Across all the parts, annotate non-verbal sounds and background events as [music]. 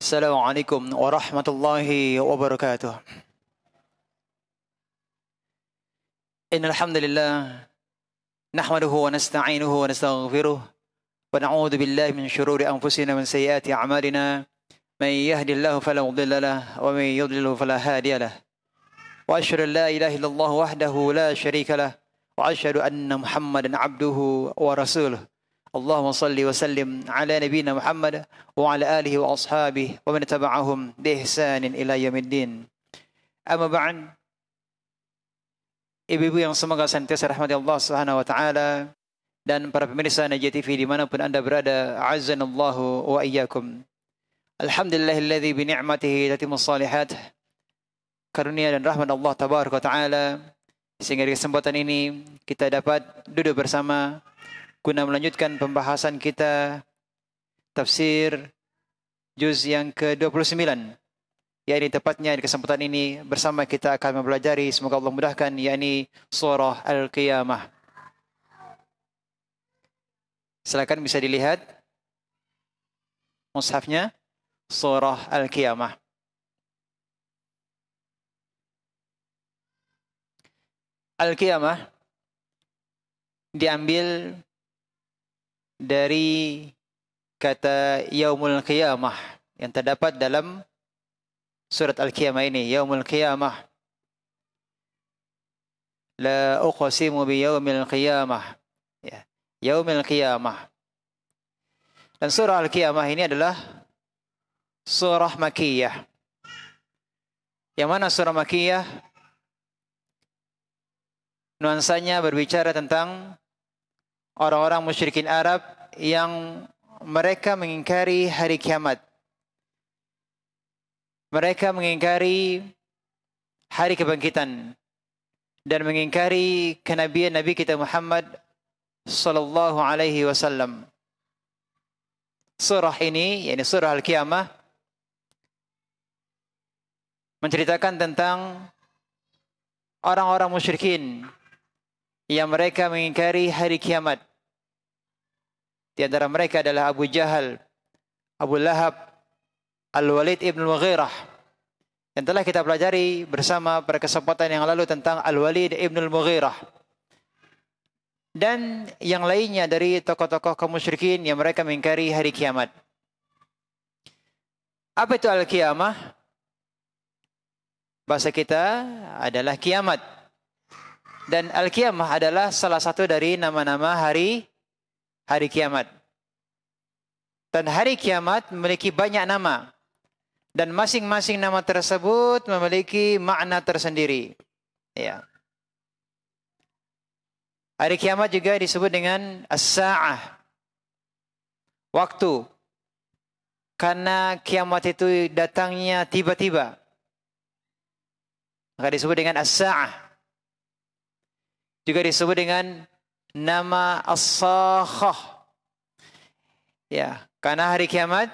السلام عليكم ورحمة الله وبركاته إن الحمد لله نحمده ونستعينه ونستغفره ونعوذ بالله من شرور أنفسنا ومن سيئات أعمالنا من يهد الله فلا مضل له ومن يضلل فلا هادي له وأشهد أن لا إله إلا الله وحده لا شريك له وأشهد أن محمدا عبده ورسوله اللهم صل وسلم على نبينا محمد وعلى آله وأصحابه ومن تبعهم بإحسان إلى يوم الدين أما بعد Ibu-ibu yang semoga senantiasa rahmat Allah Subhanahu wa taala dan para pemirsa Najah TV dimanapun Anda berada, azanallahu wa iyyakum. Alhamdulillahilladzi bi ni'matihi tatimmu shalihat. Karunia dan rahmat Allah tabaraka taala sehingga di kesempatan ini kita dapat duduk bersama guna melanjutkan pembahasan kita tafsir juz yang ke-29 yakni tepatnya di kesempatan ini bersama kita akan mempelajari semoga Allah mudahkan yakni surah al-qiyamah. Silakan bisa dilihat mushafnya surah al-qiyamah. Al-qiyamah diambil dari kata yaumul qiyamah yang terdapat dalam surat al-qiyamah ini yaumul qiyamah la uqsimu bi yaumil qiyamah ya yaumil qiyamah dan surah al-qiyamah ini adalah surah makkiyah yang mana surah makkiyah nuansanya berbicara tentang orang-orang musyrikin Arab yang mereka mengingkari hari kiamat. Mereka mengingkari hari kebangkitan dan mengingkari kenabian Nabi kita Muhammad sallallahu alaihi wasallam. Surah ini, yakni surah Al-Qiyamah menceritakan tentang orang-orang musyrikin yang mereka mengingkari hari kiamat. Di antara mereka adalah Abu Jahal, Abu Lahab, Al-Walid ibn Mughirah. Yang telah kita pelajari bersama pada kesempatan yang lalu tentang Al-Walid ibn Mughirah. Dan yang lainnya dari tokoh-tokoh kaum musyrikin yang mereka mengingkari hari kiamat. Apa itu al-kiamah? Bahasa kita adalah kiamat. Dan al-kiamah adalah salah satu dari nama-nama hari hari kiamat. Dan hari kiamat memiliki banyak nama. Dan masing-masing nama tersebut memiliki makna tersendiri. Ya. Hari kiamat juga disebut dengan as-sa'ah. Waktu. Karena kiamat itu datangnya tiba-tiba. Maka disebut dengan as-sa'ah. Juga disebut dengan nama as-sakhah. Ya, karena hari kiamat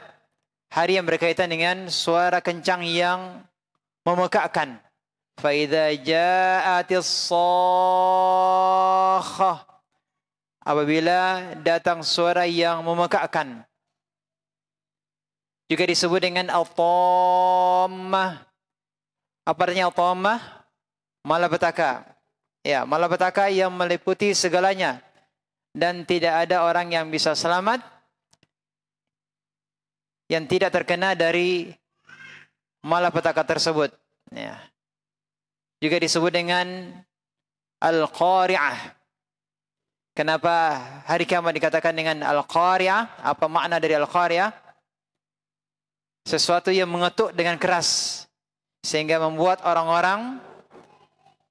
hari yang berkaitan dengan suara kencang yang memekakkan. idza ja'atis sakhah. Apabila datang suara yang memekakkan. Juga disebut dengan al-tammah. Apa artinya al-tammah? Malapetaka. Ya, malapetaka yang meliputi segalanya dan tidak ada orang yang bisa selamat yang tidak terkena dari malapetaka tersebut. Ya. Juga disebut dengan al-qari'ah. Kenapa hari kiamat dikatakan dengan al-qari'ah? Apa makna dari al-qari'ah? Sesuatu yang mengetuk dengan keras sehingga membuat orang-orang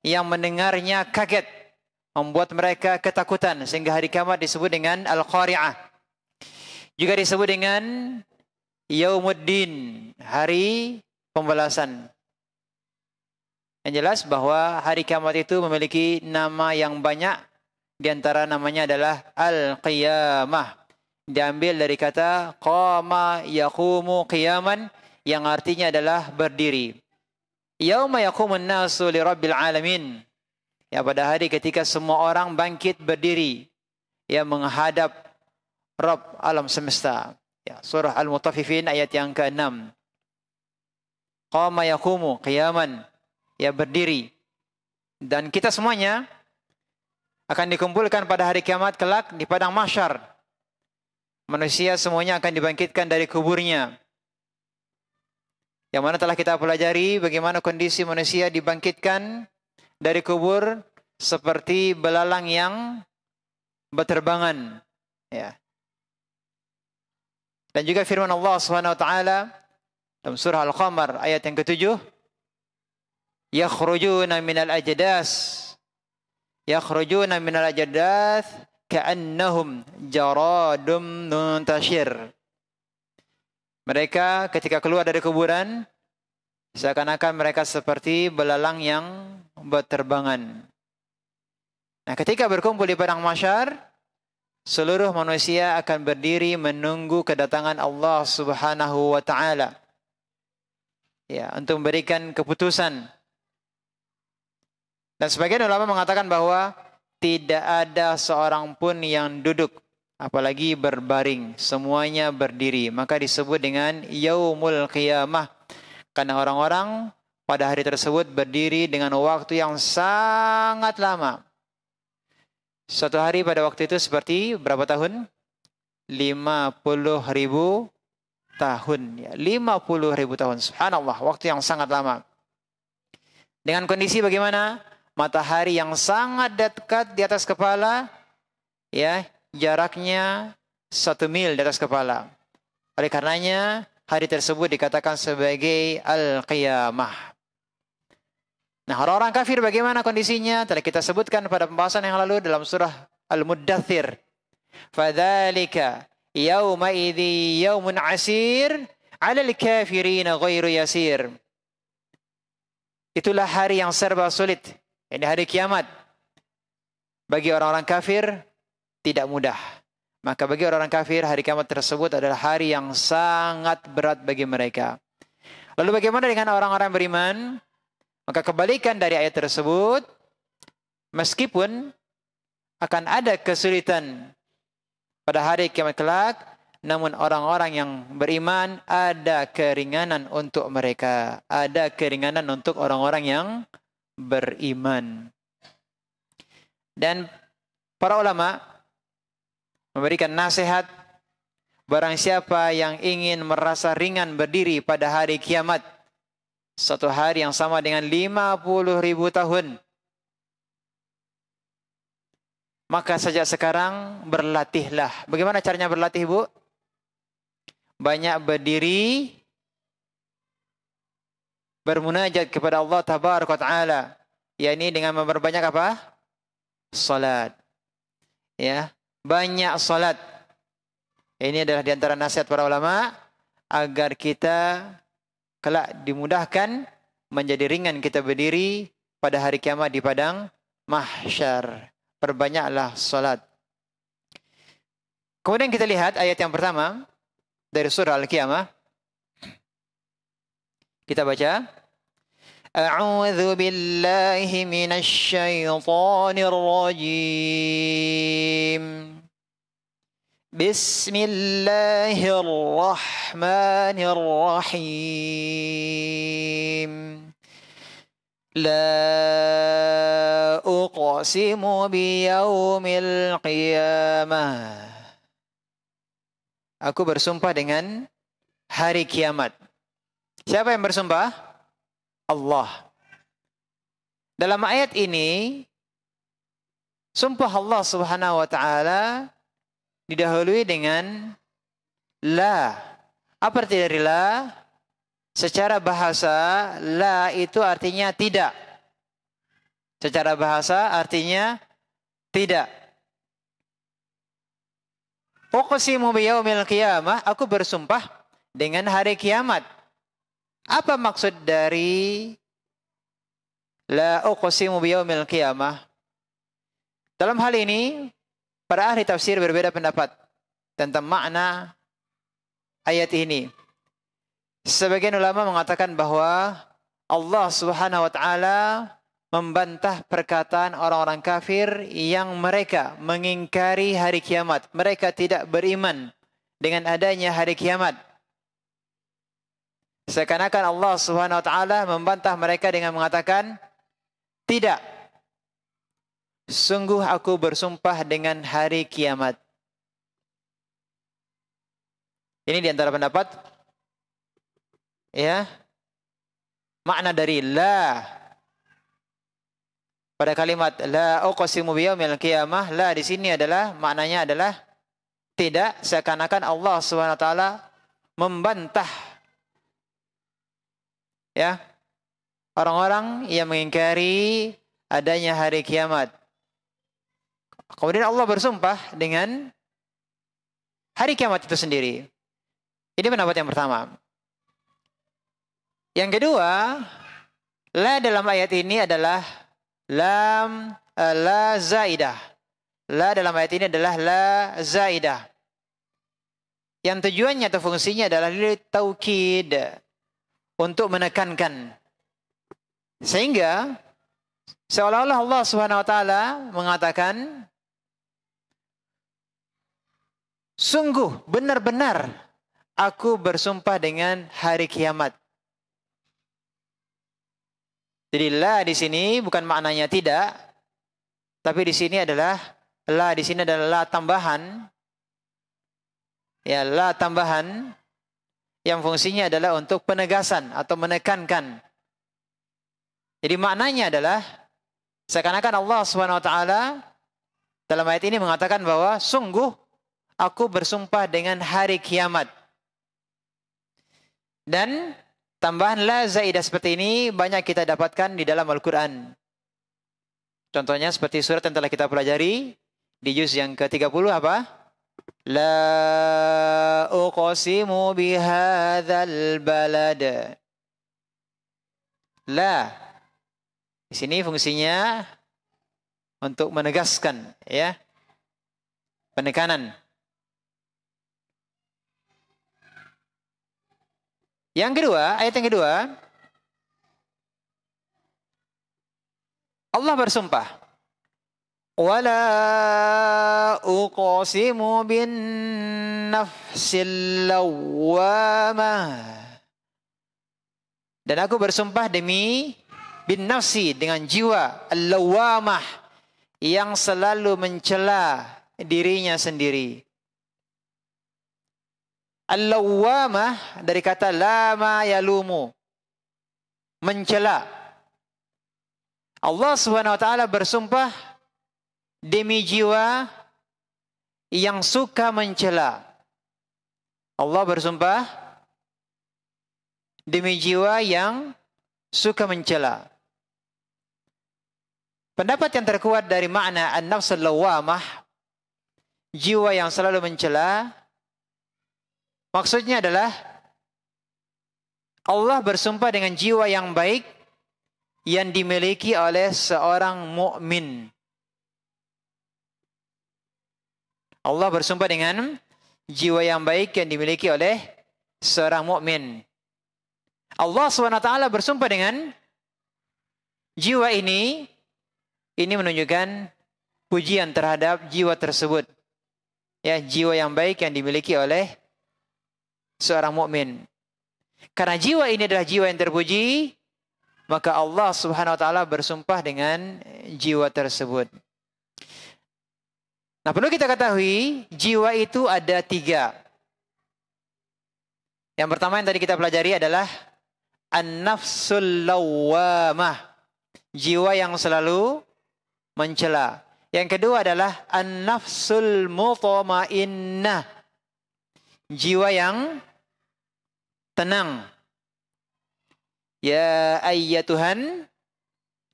yang mendengarnya kaget. Membuat mereka ketakutan. Sehingga hari kiamat disebut dengan Al-Qari'ah. Juga disebut dengan Yaumuddin. Hari pembalasan. Yang jelas bahwa hari kiamat itu memiliki nama yang banyak. Di antara namanya adalah Al-Qiyamah. Diambil dari kata Qama yaqumu Qiyaman. Yang artinya adalah berdiri. Yauma yaqumun nasu li rabbil alamin. Ya pada hari ketika semua orang bangkit berdiri ya menghadap Rabb alam semesta. Ya, surah Al-Mutaffifin ayat yang ke-6. Qama yaqumu qiyaman. Ya berdiri. Dan kita semuanya akan dikumpulkan pada hari kiamat kelak di padang mahsyar. Manusia semuanya akan dibangkitkan dari kuburnya. Yang mana telah kita pelajari bagaimana kondisi manusia dibangkitkan dari kubur seperti belalang yang berterbangan. Ya. Dan juga firman Allah Subhanahu wa taala dalam surah Al-Qamar ayat yang ketujuh, "Yakhrujuna minal ajdas yakhrujuna minal ajdath ka'annahum jaradum nuntashir." Mereka ketika keluar dari kuburan, seakan-akan mereka seperti belalang yang berterbangan. Nah, ketika berkumpul di padang masyar, seluruh manusia akan berdiri menunggu kedatangan Allah Subhanahu wa taala. Ya, untuk memberikan keputusan. Dan sebagian ulama mengatakan bahwa tidak ada seorang pun yang duduk apalagi berbaring, semuanya berdiri, maka disebut dengan yaumul qiyamah. Karena orang-orang pada hari tersebut berdiri dengan waktu yang sangat lama. Suatu hari pada waktu itu seperti berapa tahun? 50 ribu tahun. Ya, 50 ribu tahun. Subhanallah, waktu yang sangat lama. Dengan kondisi bagaimana? Matahari yang sangat dekat di atas kepala, ya jaraknya satu mil di atas kepala. Oleh karenanya, hari tersebut dikatakan sebagai Al-Qiyamah. Nah, orang-orang kafir bagaimana kondisinya? Telah kita sebutkan pada pembahasan yang lalu dalam surah Al-Muddathir. Fadhalika yawma idhi yawmun asir alal kafirina ghairu yasir. Itulah hari yang serba sulit. Ini hari kiamat. Bagi orang-orang kafir, tidak mudah. Maka bagi orang-orang kafir hari kiamat tersebut adalah hari yang sangat berat bagi mereka. Lalu bagaimana dengan orang-orang beriman? Maka kebalikan dari ayat tersebut, meskipun akan ada kesulitan pada hari kiamat kelak, namun orang-orang yang beriman ada keringanan untuk mereka, ada keringanan untuk orang-orang yang beriman. Dan para ulama memberikan nasihat barang siapa yang ingin merasa ringan berdiri pada hari kiamat satu hari yang sama dengan 50 ribu tahun maka sejak sekarang berlatihlah bagaimana caranya berlatih Bu banyak berdiri bermunajat kepada Allah tabaraka taala yakni dengan memperbanyak apa salat ya banyak salat. Ini adalah diantara nasihat para ulama agar kita kelak dimudahkan menjadi ringan kita berdiri pada hari kiamat di padang mahsyar. Perbanyaklah salat. Kemudian kita lihat ayat yang pertama dari surah Al-Qiyamah. Kita baca. A'udzu billahi minasy syaithanir rajim. بسم الله الرحمن الرحيم لا أقسم بيوم القيامة Aku bersumpah dengan hari kiamat. Siapa yang bersumpah? Allah. Dalam ayat ini, sumpah Allah Subhanahu wa taala didahului dengan la. Apa arti dari la? Secara bahasa, la itu artinya tidak. Secara bahasa artinya tidak. Uqsimu biyaumil qiyamah, aku bersumpah dengan hari kiamat. Apa maksud dari la uqsimu biyaumil qiyamah? Dalam hal ini Para ahli tafsir berbeda pendapat tentang makna ayat ini. Sebagian ulama mengatakan bahwa Allah Subhanahu wa taala membantah perkataan orang-orang kafir yang mereka mengingkari hari kiamat. Mereka tidak beriman dengan adanya hari kiamat. Seakan-akan Allah Subhanahu wa taala membantah mereka dengan mengatakan tidak Sungguh aku bersumpah dengan hari kiamat. Ini diantara pendapat. Ya. Makna dari la. Pada kalimat la uqsimu biyaumil qiyamah, la di sini adalah maknanya adalah tidak seakan-akan Allah Swt membantah ya orang-orang yang mengingkari adanya hari kiamat Kemudian Allah bersumpah dengan hari kiamat itu sendiri. Ini pendapat yang pertama. Yang kedua, la dalam ayat ini adalah lam eh, la zaidah. La dalam ayat ini adalah la zaidah. Yang tujuannya atau fungsinya adalah taukid untuk menekankan. Sehingga seolah-olah Allah Subhanahu wa taala mengatakan Sungguh, benar-benar aku bersumpah dengan hari kiamat. Jadi la di sini bukan maknanya tidak, tapi di sini adalah la di sini adalah la tambahan. Ya, la tambahan yang fungsinya adalah untuk penegasan atau menekankan. Jadi maknanya adalah seakan-akan Allah swt dalam ayat ini mengatakan bahwa sungguh Aku bersumpah dengan hari kiamat. Dan tambahan la zaidah seperti ini banyak kita dapatkan di dalam Al-Quran. Contohnya seperti surat yang telah kita pelajari di juz yang ke-30 apa? La uqsimu bihadzal balad. La. Di sini fungsinya untuk menegaskan ya. Penekanan. Yang kedua, ayat yang kedua. Allah bersumpah. Wala uqasimu bin nafsil lawamah. Dan aku bersumpah demi bin nafsi dengan jiwa al-lawamah yang selalu mencela dirinya sendiri. Al-lawamah dari kata lama yalumu. Mencela. Allah Subhanahu wa taala bersumpah demi jiwa yang suka mencela. Allah bersumpah demi jiwa yang suka mencela. Pendapat yang terkuat dari makna an-nafsul lawamah jiwa yang selalu mencela Maksudnya adalah Allah bersumpah dengan jiwa yang baik yang dimiliki oleh seorang mukmin. Allah bersumpah dengan jiwa yang baik yang dimiliki oleh seorang mukmin. Allah SWT bersumpah dengan jiwa ini. Ini menunjukkan pujian terhadap jiwa tersebut. Ya, jiwa yang baik yang dimiliki oleh seorang mukmin. Karena jiwa ini adalah jiwa yang terpuji, maka Allah Subhanahu wa taala bersumpah dengan jiwa tersebut. Nah, perlu kita ketahui, jiwa itu ada tiga. Yang pertama yang tadi kita pelajari adalah an-nafsul lawamah. Jiwa yang selalu mencela. Yang kedua adalah an-nafsul mutmainnah. Jiwa yang tenang. Ya ayyatuhan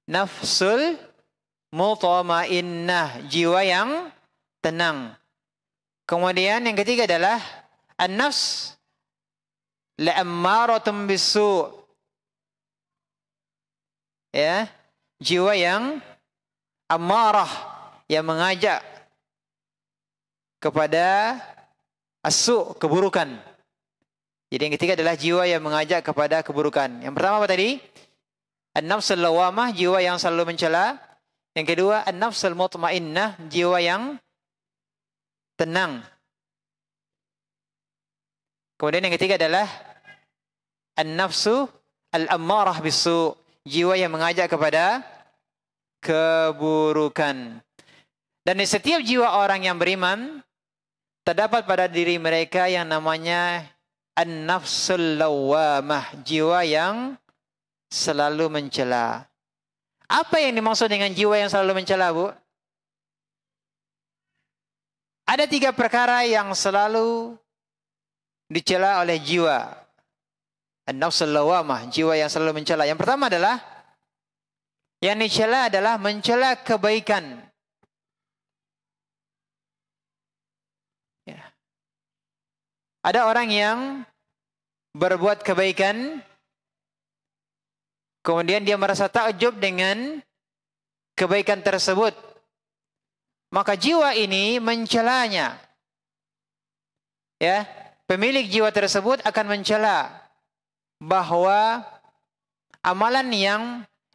nafsul mutmainnah, jiwa yang tenang. Kemudian yang ketiga adalah an-nafs la'ammaratun bisu. Ya, jiwa yang amarah yang mengajak kepada asu keburukan. Jadi yang ketiga adalah jiwa yang mengajak kepada keburukan. Yang pertama apa tadi? An-nafsul lawamah, jiwa yang selalu mencela. Yang kedua, an-nafsul mutmainnah, jiwa yang tenang. Kemudian yang ketiga adalah an-nafsu al-ammarah bisu, jiwa yang mengajak kepada keburukan. Dan di setiap jiwa orang yang beriman, terdapat pada diri mereka yang namanya An-nafsul lawamah. Jiwa yang selalu mencela. Apa yang dimaksud dengan jiwa yang selalu mencela, Bu? Ada tiga perkara yang selalu dicela oleh jiwa. An-nafsul lawamah, jiwa yang selalu mencela. Yang pertama adalah yang dicela adalah mencela kebaikan. Ada orang yang berbuat kebaikan, kemudian dia merasa takjub dengan kebaikan tersebut. Maka jiwa ini mencelanya. Ya, pemilik jiwa tersebut akan mencela bahwa amalan yang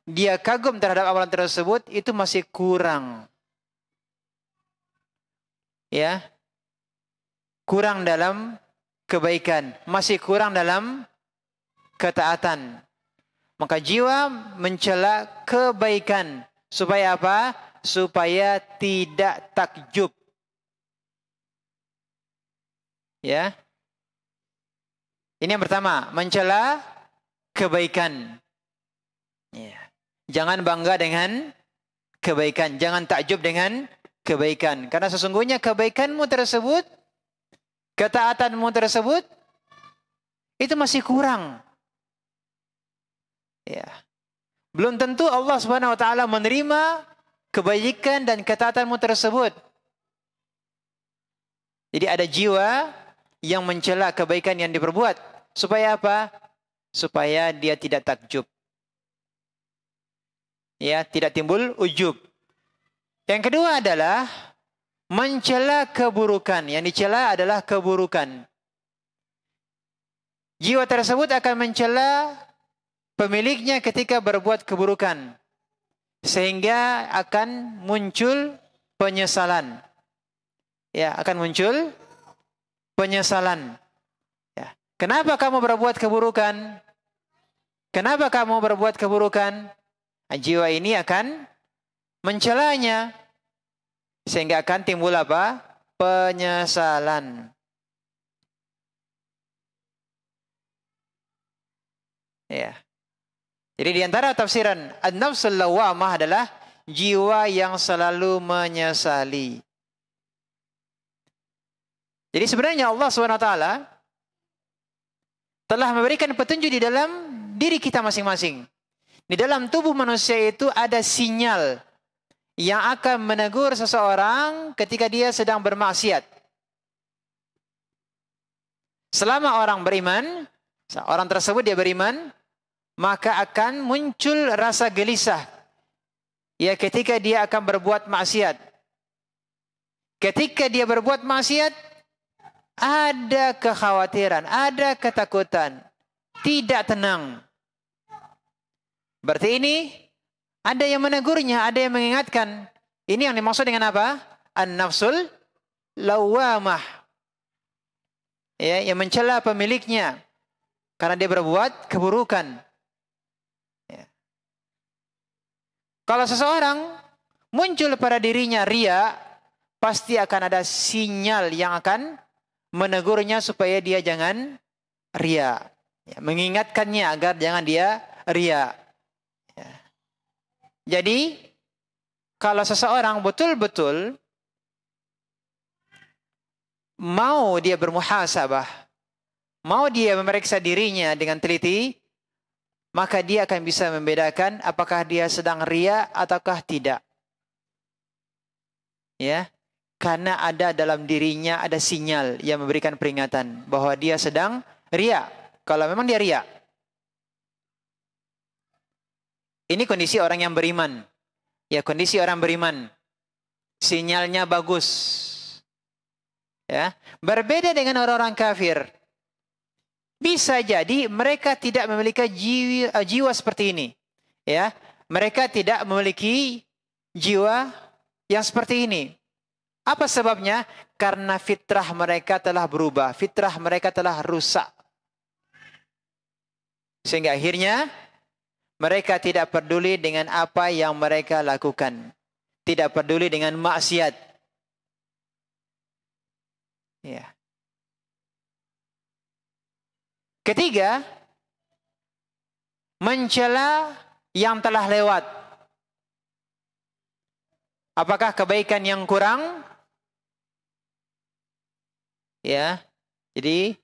dia kagum terhadap amalan tersebut itu masih kurang. Ya. Kurang dalam kebaikan, masih kurang dalam ketaatan. Maka jiwa mencela kebaikan supaya apa? Supaya tidak takjub. Ya. Ini yang pertama, mencela kebaikan. Ya. Jangan bangga dengan kebaikan, jangan takjub dengan kebaikan karena sesungguhnya kebaikanmu tersebut ketaatanmu tersebut itu masih kurang. Ya. Belum tentu Allah Subhanahu wa taala menerima kebaikan dan ketaatanmu tersebut. Jadi ada jiwa yang mencela kebaikan yang diperbuat. Supaya apa? Supaya dia tidak takjub. Ya, tidak timbul ujub. Yang kedua adalah mencela keburukan. Yang dicela adalah keburukan. Jiwa tersebut akan mencela pemiliknya ketika berbuat keburukan. Sehingga akan muncul penyesalan. Ya, akan muncul penyesalan. Ya. Kenapa kamu berbuat keburukan? Kenapa kamu berbuat keburukan? Jiwa ini akan mencelanya. Sehingga akan timbul apa? Penyesalan. Ya. Jadi di antara tafsiran an-nafsul lawamah adalah jiwa yang selalu menyesali. Jadi sebenarnya Allah SWT telah memberikan petunjuk di dalam diri kita masing-masing. Di dalam tubuh manusia itu ada sinyal yang akan menegur seseorang ketika dia sedang bermaksiat. Selama orang beriman, orang tersebut dia beriman, maka akan muncul rasa gelisah. Ya ketika dia akan berbuat maksiat. Ketika dia berbuat maksiat, ada kekhawatiran, ada ketakutan, tidak tenang. Berarti ini ada yang menegurnya, ada yang mengingatkan. Ini yang dimaksud dengan apa? An-nafsul lawamah. Ya, yang mencela pemiliknya karena dia berbuat keburukan. Ya. Kalau seseorang muncul pada dirinya ria, pasti akan ada sinyal yang akan menegurnya supaya dia jangan ria. Ya, mengingatkannya agar jangan dia ria. Jadi kalau seseorang betul-betul mau dia bermuhasabah, mau dia memeriksa dirinya dengan teliti, maka dia akan bisa membedakan apakah dia sedang ria ataukah tidak. Ya, karena ada dalam dirinya ada sinyal yang memberikan peringatan bahwa dia sedang ria. Kalau memang dia ria, Ini kondisi orang yang beriman. Ya, kondisi orang beriman. Sinyalnya bagus. Ya, berbeda dengan orang-orang kafir. Bisa jadi mereka tidak memiliki jiwa, eh, jiwa seperti ini. Ya, mereka tidak memiliki jiwa yang seperti ini. Apa sebabnya? Karena fitrah mereka telah berubah, fitrah mereka telah rusak. Sehingga akhirnya mereka tidak peduli dengan apa yang mereka lakukan. Tidak peduli dengan maksiat. Ya. Ketiga, mencela yang telah lewat. Apakah kebaikan yang kurang? Ya. Jadi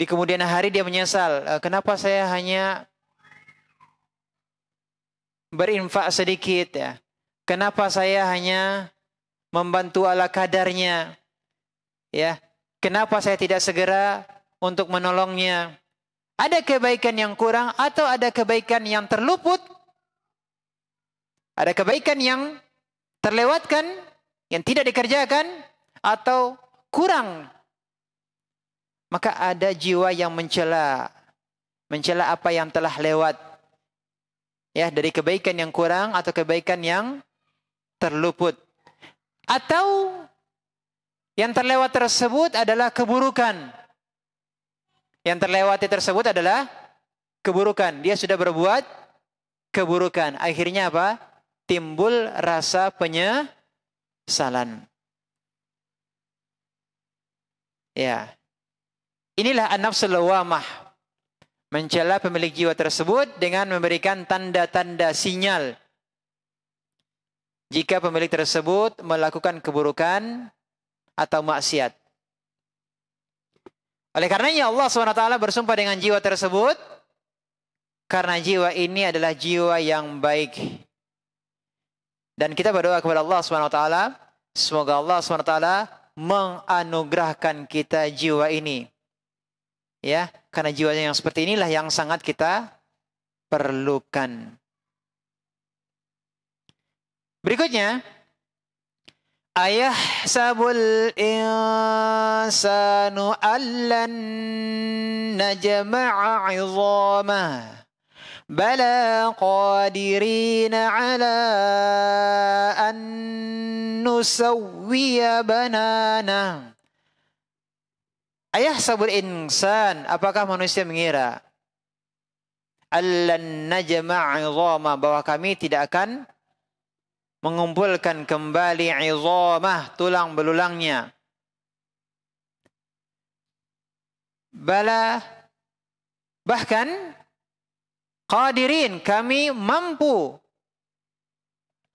di kemudian hari dia menyesal, eh, kenapa saya hanya berinfak sedikit ya. Kenapa saya hanya membantu ala kadarnya? Ya. Kenapa saya tidak segera untuk menolongnya? Ada kebaikan yang kurang atau ada kebaikan yang terluput? Ada kebaikan yang terlewatkan, yang tidak dikerjakan atau kurang? Maka ada jiwa yang mencela, mencela apa yang telah lewat ya dari kebaikan yang kurang atau kebaikan yang terluput atau yang terlewat tersebut adalah keburukan yang terlewati tersebut adalah keburukan dia sudah berbuat keburukan akhirnya apa timbul rasa penyesalan ya inilah an-nafsul lawamah mencela pemilik jiwa tersebut dengan memberikan tanda-tanda sinyal. Jika pemilik tersebut melakukan keburukan atau maksiat. Oleh karenanya Allah SWT bersumpah dengan jiwa tersebut. Karena jiwa ini adalah jiwa yang baik. Dan kita berdoa kepada Allah SWT. Semoga Allah SWT menganugerahkan kita jiwa ini. Ya, karena jiwa yang seperti inilah yang sangat kita perlukan. Berikutnya, Ayah sabul insanu allan najma'a izama Bala qadirina ala an nusawwiya banana. Ayah sabur insan, apakah manusia mengira allan najma'a 'idhama bahwa kami tidak akan mengumpulkan kembali 'idhamah tulang belulangnya. Bala bahkan qadirin kami mampu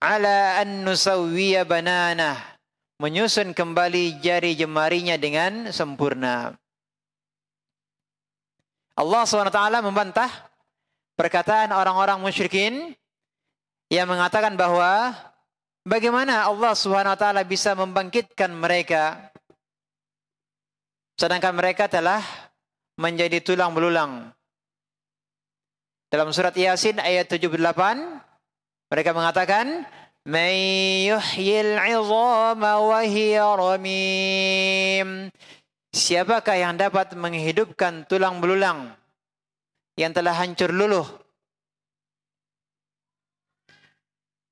ala an nusawwiya bananah menyusun kembali jari jemarinya dengan sempurna. Allah SWT membantah perkataan orang-orang musyrikin yang mengatakan bahwa bagaimana Allah SWT bisa membangkitkan mereka sedangkan mereka telah menjadi tulang belulang. Dalam surat Yasin ayat 78 mereka mengatakan من يحيي العظام وهي رميم Siapakah yang dapat menghidupkan tulang belulang yang telah hancur luluh?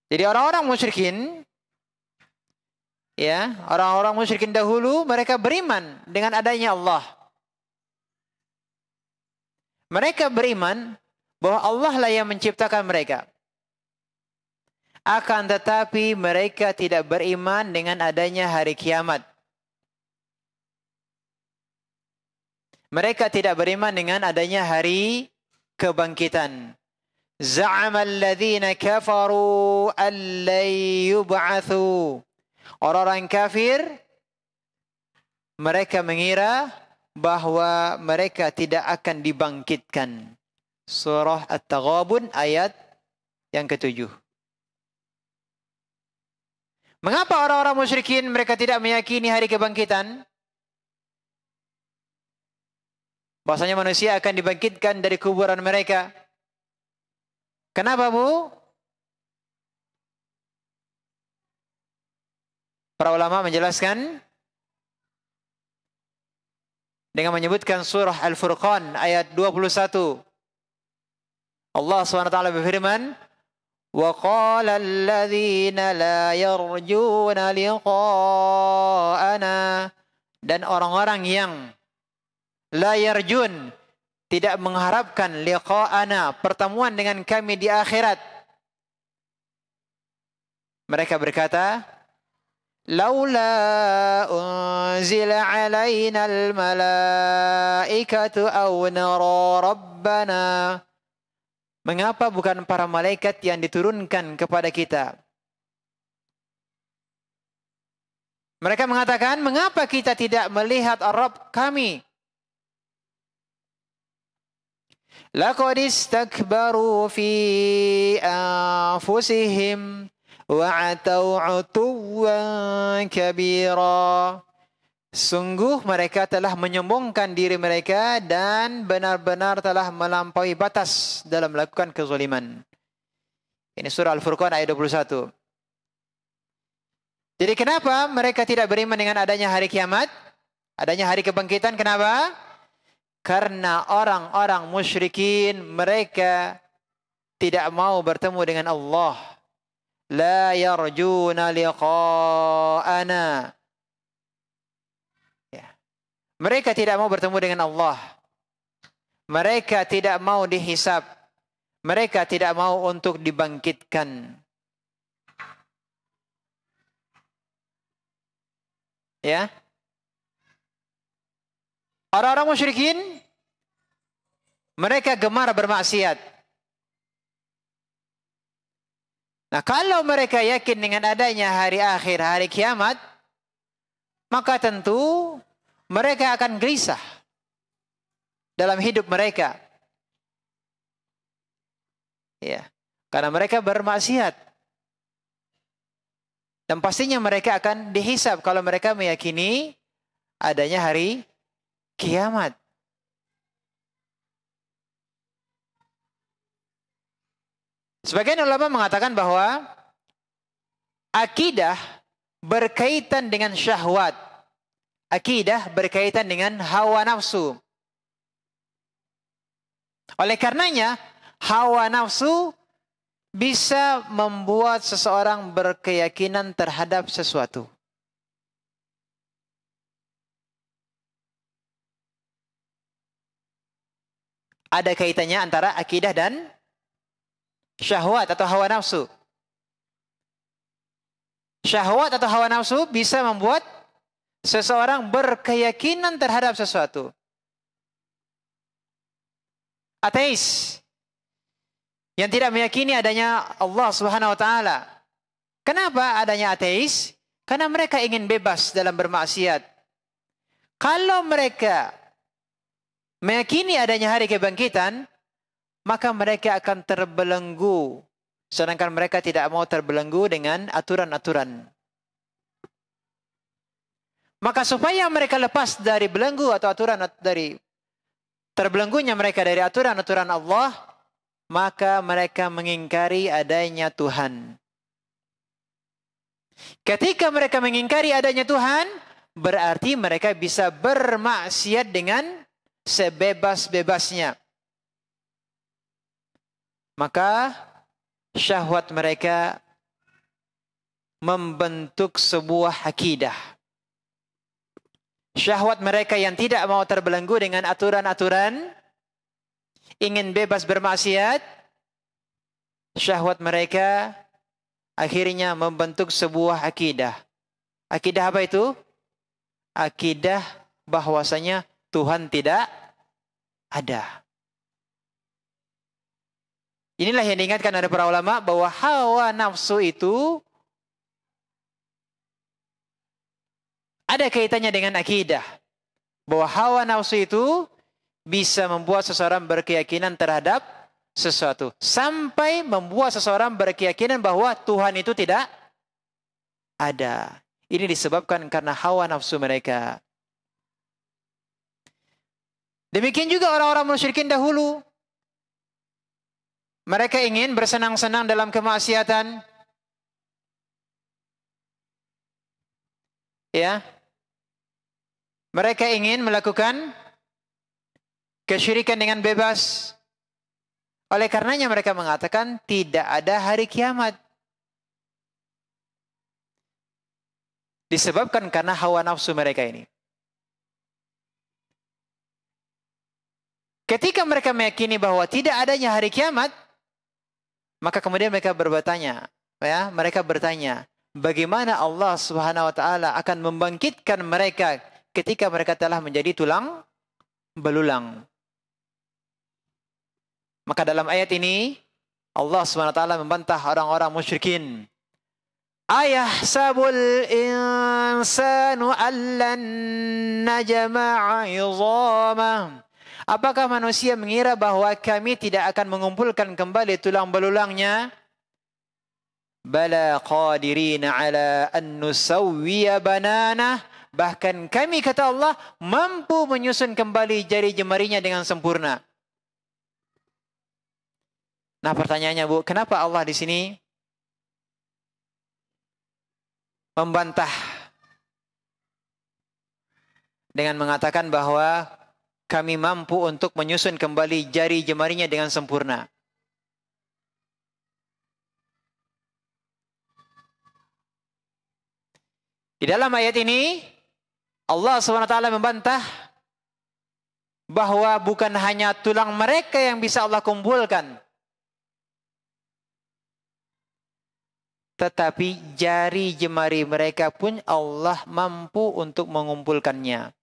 Jadi orang-orang musyrikin ya, orang-orang musyrikin dahulu mereka beriman dengan adanya Allah. Mereka beriman bahwa Allah lah yang menciptakan mereka. Akan tetapi mereka tidak beriman dengan adanya hari kiamat. Mereka tidak beriman dengan adanya hari kebangkitan. Za'ama alladhina kafaru an yub'athu. Orang-orang kafir mereka mengira bahwa mereka tidak akan dibangkitkan. Surah At-Taghabun ayat yang ketujuh. Mengapa orang-orang musyrikin mereka tidak meyakini hari kebangkitan? Bahasanya manusia akan dibangkitkan dari kuburan mereka. Kenapa bu? Para ulama menjelaskan dengan menyebutkan surah Al-Furqan ayat 21. Allah SWT berfirman, وقال الذين لا يرجون لقاءنا dan orang-orang yang la yarjun tidak mengharapkan liqa'ana pertemuan dengan kami di akhirat mereka berkata laula unzila alaina almalaikatu aw nara rabbana Mengapa bukan para malaikat yang diturunkan kepada kita? Mereka mengatakan, mengapa kita tidak melihat Arab kami? Laqad istakbaru fi anfusihim wa atau kabira. Sungguh mereka telah menyombongkan diri mereka dan benar-benar telah melampaui batas dalam melakukan kezaliman. Ini surah Al-Furqan ayat 21. Jadi kenapa mereka tidak beriman dengan adanya hari kiamat? Adanya hari kebangkitan kenapa? Karena orang-orang musyrikin mereka tidak mau bertemu dengan Allah. La yarjuna liqa'ana mereka tidak mau bertemu dengan Allah. Mereka tidak mau dihisap. Mereka tidak mau untuk dibangkitkan. Ya. Orang-orang musyrikin mereka gemar bermaksiat. Nah, kalau mereka yakin dengan adanya hari akhir, hari kiamat, maka tentu mereka akan gelisah dalam hidup mereka. Ya, karena mereka bermaksiat. Dan pastinya mereka akan dihisap kalau mereka meyakini adanya hari kiamat. Sebagian ulama mengatakan bahwa akidah berkaitan dengan syahwat akidah berkaitan dengan hawa nafsu. Oleh karenanya, hawa nafsu bisa membuat seseorang berkeyakinan terhadap sesuatu. Ada kaitannya antara akidah dan syahwat atau hawa nafsu. Syahwat atau hawa nafsu bisa membuat Seseorang berkeyakinan terhadap sesuatu. Ateis. Yang tidak meyakini adanya Allah subhanahu wa ta'ala. Kenapa adanya ateis? Karena mereka ingin bebas dalam bermaksiat. Kalau mereka meyakini adanya hari kebangkitan, maka mereka akan terbelenggu. Sedangkan mereka tidak mau terbelenggu dengan aturan-aturan. Maka supaya mereka lepas dari belenggu atau aturan dari terbelenggunya mereka dari aturan-aturan Allah, maka mereka mengingkari adanya Tuhan. Ketika mereka mengingkari adanya Tuhan, berarti mereka bisa bermaksiat dengan sebebas-bebasnya. Maka syahwat mereka membentuk sebuah akidah Syahwat mereka yang tidak mau terbelenggu dengan aturan-aturan. Ingin bebas bermaksiat. Syahwat mereka akhirnya membentuk sebuah akidah. Akidah apa itu? Akidah bahwasanya Tuhan tidak ada. Inilah yang diingatkan oleh para ulama bahwa hawa nafsu itu ada kaitannya dengan akidah. Bahwa hawa nafsu itu bisa membuat seseorang berkeyakinan terhadap sesuatu. Sampai membuat seseorang berkeyakinan bahwa Tuhan itu tidak ada. Ini disebabkan karena hawa nafsu mereka. Demikian juga orang-orang musyrikin dahulu. Mereka ingin bersenang-senang dalam kemaksiatan. Ya, mereka ingin melakukan kesyirikan dengan bebas. Oleh karenanya mereka mengatakan tidak ada hari kiamat. Disebabkan karena hawa nafsu mereka ini. Ketika mereka meyakini bahwa tidak adanya hari kiamat, maka kemudian mereka bertanya, ya, mereka bertanya, bagaimana Allah Subhanahu wa taala akan membangkitkan mereka ketika mereka telah menjadi tulang belulang. Maka dalam ayat ini Allah SWT membantah orang-orang musyrikin. Ayah sabul insanu allan najma'a izamah. Apakah manusia mengira bahwa kami tidak akan mengumpulkan kembali tulang belulangnya? Bala qadirina ala an nusawwiya bananah Bahkan kami kata Allah mampu menyusun kembali jari jemarinya dengan sempurna. Nah pertanyaannya Bu, kenapa Allah di sini membantah dengan mengatakan bahwa kami mampu untuk menyusun kembali jari jemarinya dengan sempurna. Di dalam ayat ini Allah SWT membantah bahwa bukan hanya tulang mereka yang bisa Allah kumpulkan. Tetapi jari jemari mereka pun Allah mampu untuk mengumpulkannya.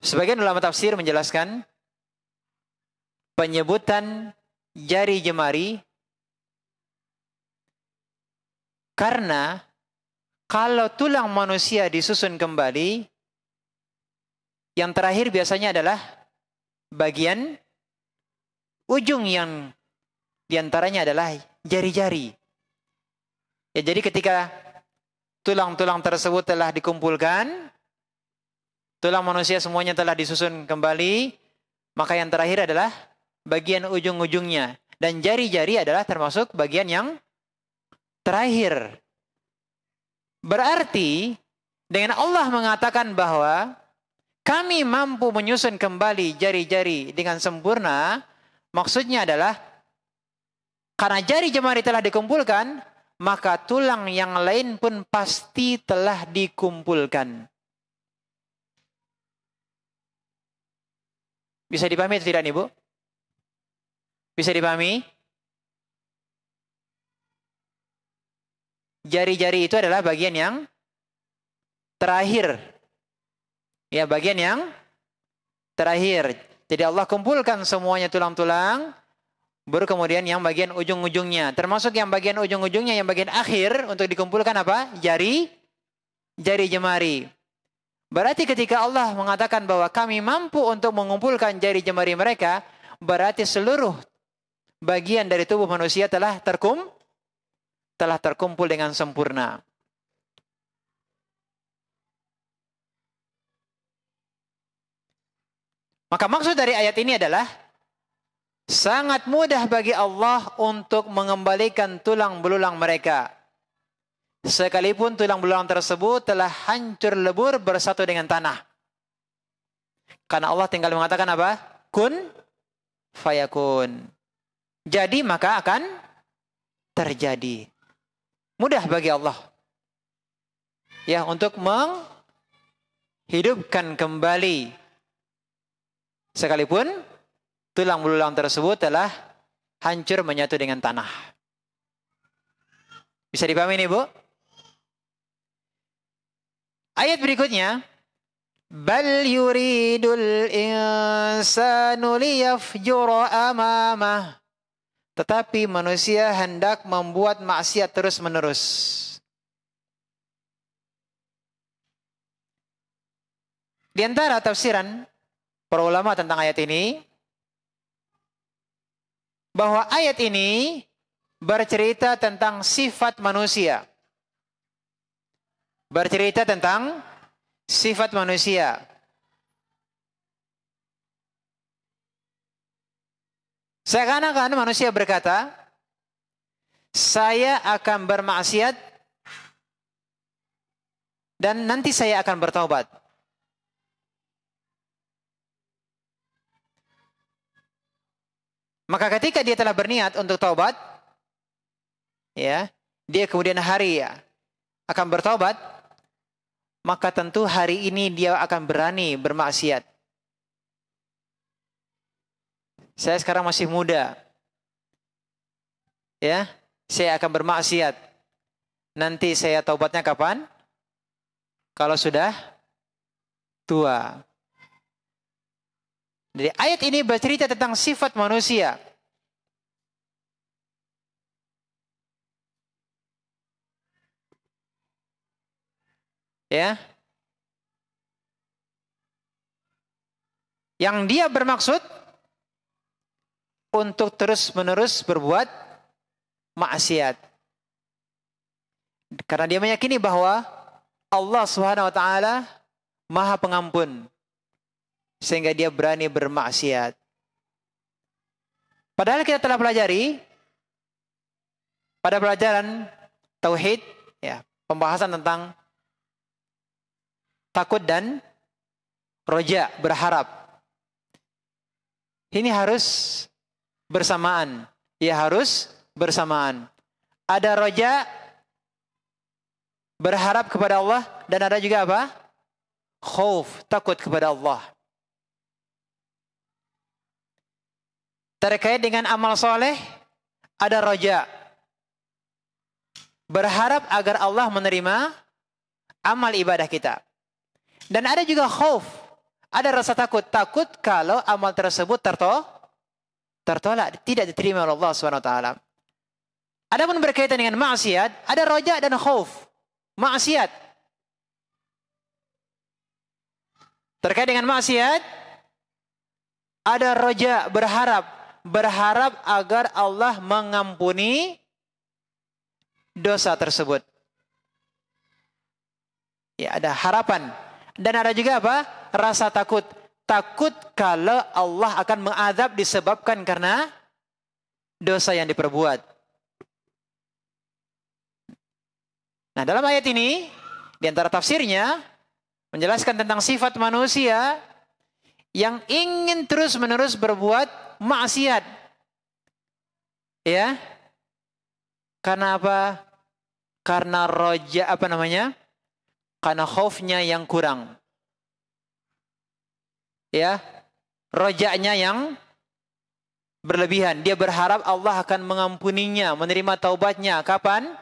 Sebagian ulama tafsir menjelaskan penyebutan jari jemari Karena kalau tulang manusia disusun kembali, yang terakhir biasanya adalah bagian ujung yang diantaranya adalah jari-jari. Ya, jadi ketika tulang-tulang tersebut telah dikumpulkan, tulang manusia semuanya telah disusun kembali, maka yang terakhir adalah bagian ujung-ujungnya. Dan jari-jari adalah termasuk bagian yang terakhir. Berarti dengan Allah mengatakan bahwa kami mampu menyusun kembali jari-jari dengan sempurna, maksudnya adalah karena jari jemari telah dikumpulkan, maka tulang yang lain pun pasti telah dikumpulkan. Bisa dipahami atau tidak nih Bu? Bisa dipahami? jari-jari itu adalah bagian yang terakhir. Ya, bagian yang terakhir. Jadi Allah kumpulkan semuanya tulang-tulang, baru kemudian yang bagian ujung-ujungnya. Termasuk yang bagian ujung-ujungnya, yang bagian akhir untuk dikumpulkan apa? Jari, jari jemari. Berarti ketika Allah mengatakan bahwa kami mampu untuk mengumpulkan jari jemari mereka, berarti seluruh bagian dari tubuh manusia telah terkumpul telah terkumpul dengan sempurna. Maka maksud dari ayat ini adalah sangat mudah bagi Allah untuk mengembalikan tulang belulang mereka. Sekalipun tulang belulang tersebut telah hancur lebur bersatu dengan tanah. Karena Allah tinggal mengatakan apa? Kun fayakun. Jadi maka akan terjadi mudah bagi Allah. Ya, untuk menghidupkan kembali sekalipun tulang belulang tersebut telah hancur menyatu dengan tanah. Bisa dipahami ini, Bu? Ayat berikutnya, bal yuridul insanu liyafjura amamah tetapi manusia hendak membuat maksiat terus-menerus. Di antara tafsiran para ulama tentang ayat ini bahwa ayat ini bercerita tentang sifat manusia. Bercerita tentang sifat manusia. Seakan-akan manusia berkata, saya akan bermaksiat dan nanti saya akan bertaubat. Maka ketika dia telah berniat untuk taubat, ya, dia kemudian hari ya, akan bertaubat, maka tentu hari ini dia akan berani bermaksiat. Saya sekarang masih muda. Ya, saya akan bermaksiat. Nanti saya taubatnya kapan? Kalau sudah tua. Jadi ayat ini bercerita tentang sifat manusia. Ya. Yang dia bermaksud untuk terus-menerus berbuat maksiat. Karena dia meyakini bahwa Allah Subhanahu wa taala Maha Pengampun sehingga dia berani bermaksiat. Padahal kita telah pelajari pada pelajaran tauhid ya, pembahasan tentang takut dan roja berharap. Ini harus bersamaan. Ya harus bersamaan. Ada roja berharap kepada Allah dan ada juga apa? Khauf, takut kepada Allah. Terkait dengan amal soleh, ada roja. Berharap agar Allah menerima amal ibadah kita. Dan ada juga khauf, ada rasa takut. Takut kalau amal tersebut tertolak tertolak, tidak diterima oleh Allah Swt. Ada pun Adapun berkaitan dengan maksiat, ada roja dan khuf. Maksiat. Terkait dengan maksiat, ada roja berharap, berharap agar Allah mengampuni dosa tersebut. Ya, ada harapan dan ada juga apa? Rasa takut, takut kalau Allah akan mengadab disebabkan karena dosa yang diperbuat. Nah, dalam ayat ini di antara tafsirnya menjelaskan tentang sifat manusia yang ingin terus-menerus berbuat maksiat. Ya. Karena apa? Karena roja apa namanya? Karena khaufnya yang kurang ya rojaknya yang berlebihan. Dia berharap Allah akan mengampuninya, menerima taubatnya. Kapan?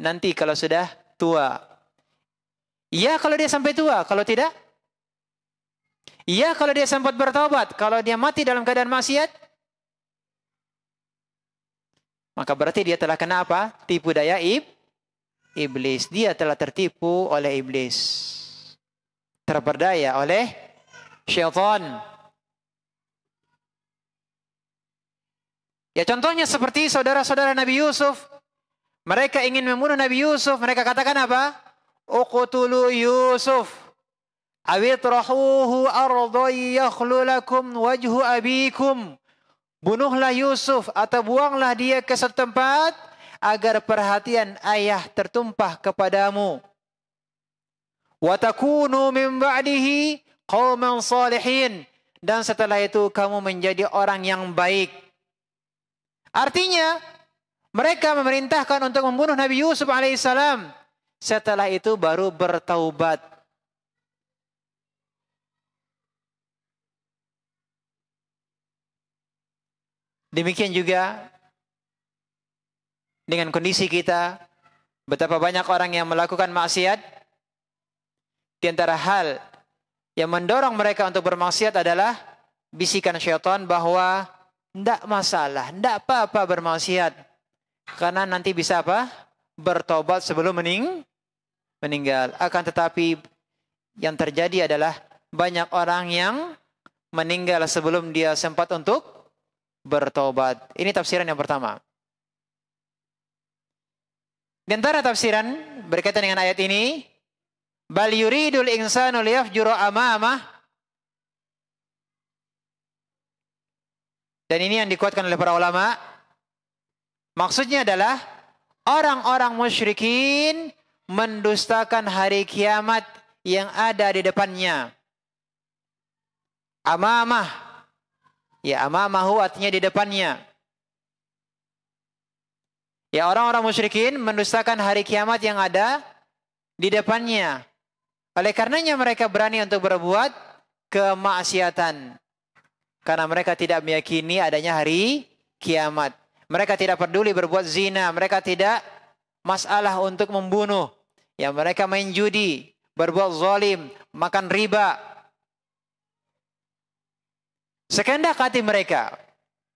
Nanti kalau sudah tua. Iya kalau dia sampai tua, kalau tidak? Iya kalau dia sempat bertaubat, kalau dia mati dalam keadaan maksiat, maka berarti dia telah kena apa? Tipu daya ib iblis. Dia telah tertipu oleh iblis. Terperdaya oleh syaitan. Ya contohnya seperti saudara-saudara Nabi Yusuf. Mereka ingin membunuh Nabi Yusuf. Mereka katakan apa? Uqtulu Yusuf. Awitrahuhu ardai yakhlulakum wajhu abikum. Bunuhlah Yusuf atau buanglah dia ke setempat agar perhatian ayah tertumpah kepadamu. Watakunu min ba'dihi qauman salihin dan setelah itu kamu menjadi orang yang baik. Artinya mereka memerintahkan untuk membunuh Nabi Yusuf alaihissalam. Setelah itu baru bertaubat. Demikian juga dengan kondisi kita, betapa banyak orang yang melakukan maksiat. Di antara hal yang mendorong mereka untuk bermaksiat adalah bisikan syaitan bahwa tidak masalah, tidak apa-apa bermaksiat. Karena nanti bisa apa? Bertobat sebelum mening meninggal. Akan tetapi yang terjadi adalah banyak orang yang meninggal sebelum dia sempat untuk bertobat. Ini tafsiran yang pertama. Di antara tafsiran berkaitan dengan ayat ini, Bal yuridul insanu liyafjura amamah. Dan ini yang dikuatkan oleh para ulama. Maksudnya adalah orang-orang musyrikin mendustakan hari kiamat yang ada di depannya. Amamah. Ya amamahu artinya di depannya. Ya orang-orang musyrikin mendustakan hari kiamat yang ada di depannya. Oleh karenanya mereka berani untuk berbuat kemaksiatan. Karena mereka tidak meyakini adanya hari kiamat. Mereka tidak peduli berbuat zina. Mereka tidak masalah untuk membunuh. Ya mereka main judi, berbuat zalim, makan riba. Sekendak hati mereka.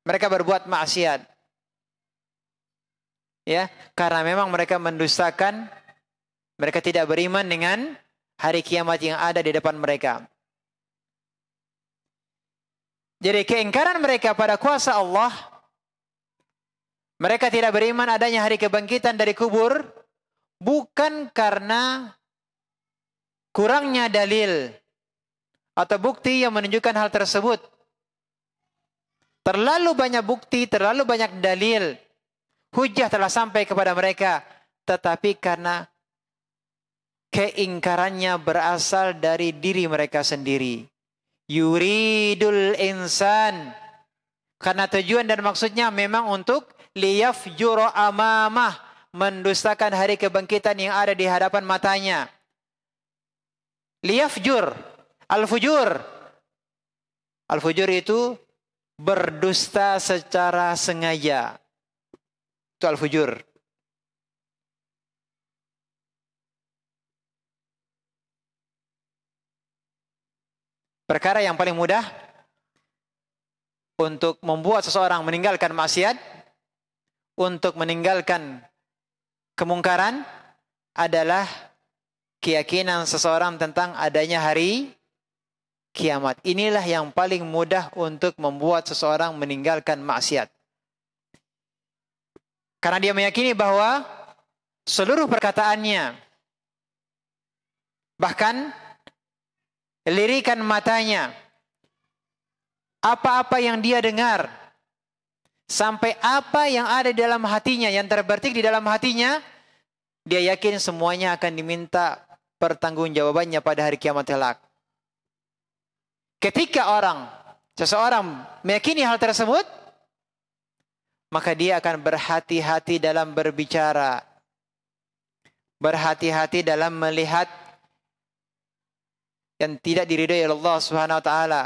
Mereka berbuat maksiat. Ya, karena memang mereka mendustakan mereka tidak beriman dengan hari kiamat yang ada di depan mereka. Jadi keingkaran mereka pada kuasa Allah, mereka tidak beriman adanya hari kebangkitan dari kubur, bukan karena kurangnya dalil atau bukti yang menunjukkan hal tersebut. Terlalu banyak bukti, terlalu banyak dalil. Hujah telah sampai kepada mereka. Tetapi karena keingkarannya berasal dari diri mereka sendiri. Yuridul insan. Karena tujuan dan maksudnya memang untuk liyaf juro amamah. Mendustakan hari kebangkitan yang ada di hadapan matanya. Liyaf jur. Al-fujur. Al-fujur itu berdusta secara sengaja. Itu al-fujur. Perkara yang paling mudah untuk membuat seseorang meninggalkan maksiat, untuk meninggalkan kemungkaran adalah keyakinan seseorang tentang adanya hari kiamat. Inilah yang paling mudah untuk membuat seseorang meninggalkan maksiat. Karena dia meyakini bahwa seluruh perkataannya bahkan lirikan matanya, apa-apa yang dia dengar, sampai apa yang ada di dalam hatinya, yang terbertik di dalam hatinya, dia yakin semuanya akan diminta pertanggungjawabannya pada hari kiamat kelak. Ketika orang, seseorang meyakini hal tersebut, maka dia akan berhati-hati dalam berbicara, berhati-hati dalam melihat yang tidak diridhoi oleh Allah Subhanahu wa taala.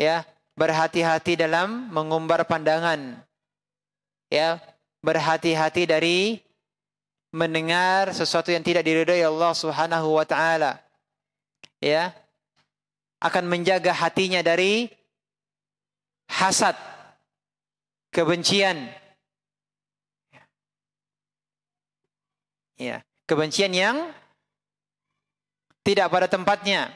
Ya, berhati-hati dalam mengumbar pandangan. Ya, berhati-hati dari mendengar sesuatu yang tidak oleh Allah Subhanahu wa taala. Ya. Akan menjaga hatinya dari hasad, kebencian. Ya, kebencian yang tidak pada tempatnya.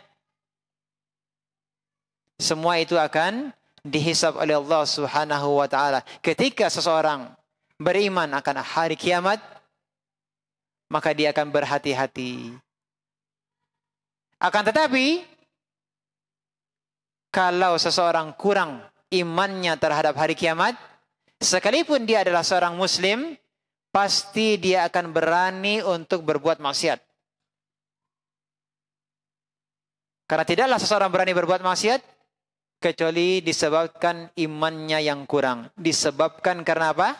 Semua itu akan dihisab oleh Allah Subhanahu wa taala. Ketika seseorang beriman akan hari kiamat, maka dia akan berhati-hati. Akan tetapi kalau seseorang kurang imannya terhadap hari kiamat, sekalipun dia adalah seorang muslim, pasti dia akan berani untuk berbuat maksiat. Karena tidaklah seseorang berani berbuat maksiat kecuali disebabkan imannya yang kurang. Disebabkan karena apa?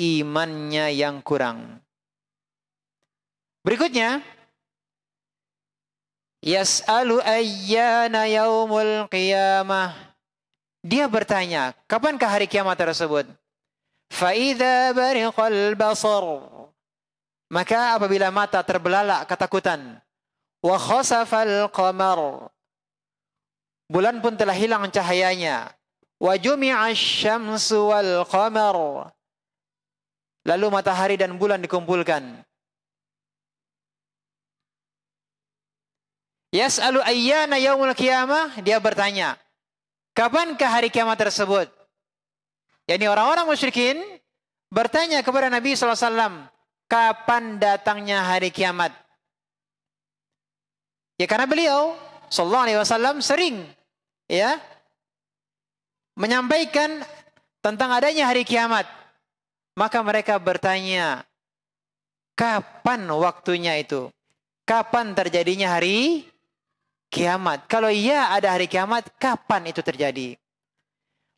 Imannya yang kurang. Berikutnya, Yas'alu ayyana yaumul qiyamah. Dia bertanya, kapankah hari kiamat tersebut? Fa'idha bariqal basar. Maka apabila mata terbelalak ketakutan. Wa khosafal qamar. Bulan pun telah hilang cahayanya. Wa jumi'a syamsu wal qamar. Lalu matahari dan bulan dikumpulkan. Yas'alu ayyana yaumul qiyamah, dia bertanya, kapankah hari kiamat tersebut? Yani orang-orang musyrikin bertanya kepada Nabi SAW, kapan datangnya hari kiamat? Ya karena beliau sallallahu alaihi wasallam sering ya menyampaikan tentang adanya hari kiamat. Maka mereka bertanya, kapan waktunya itu? Kapan terjadinya hari kiamat? Kalau iya ada hari kiamat, kapan itu terjadi?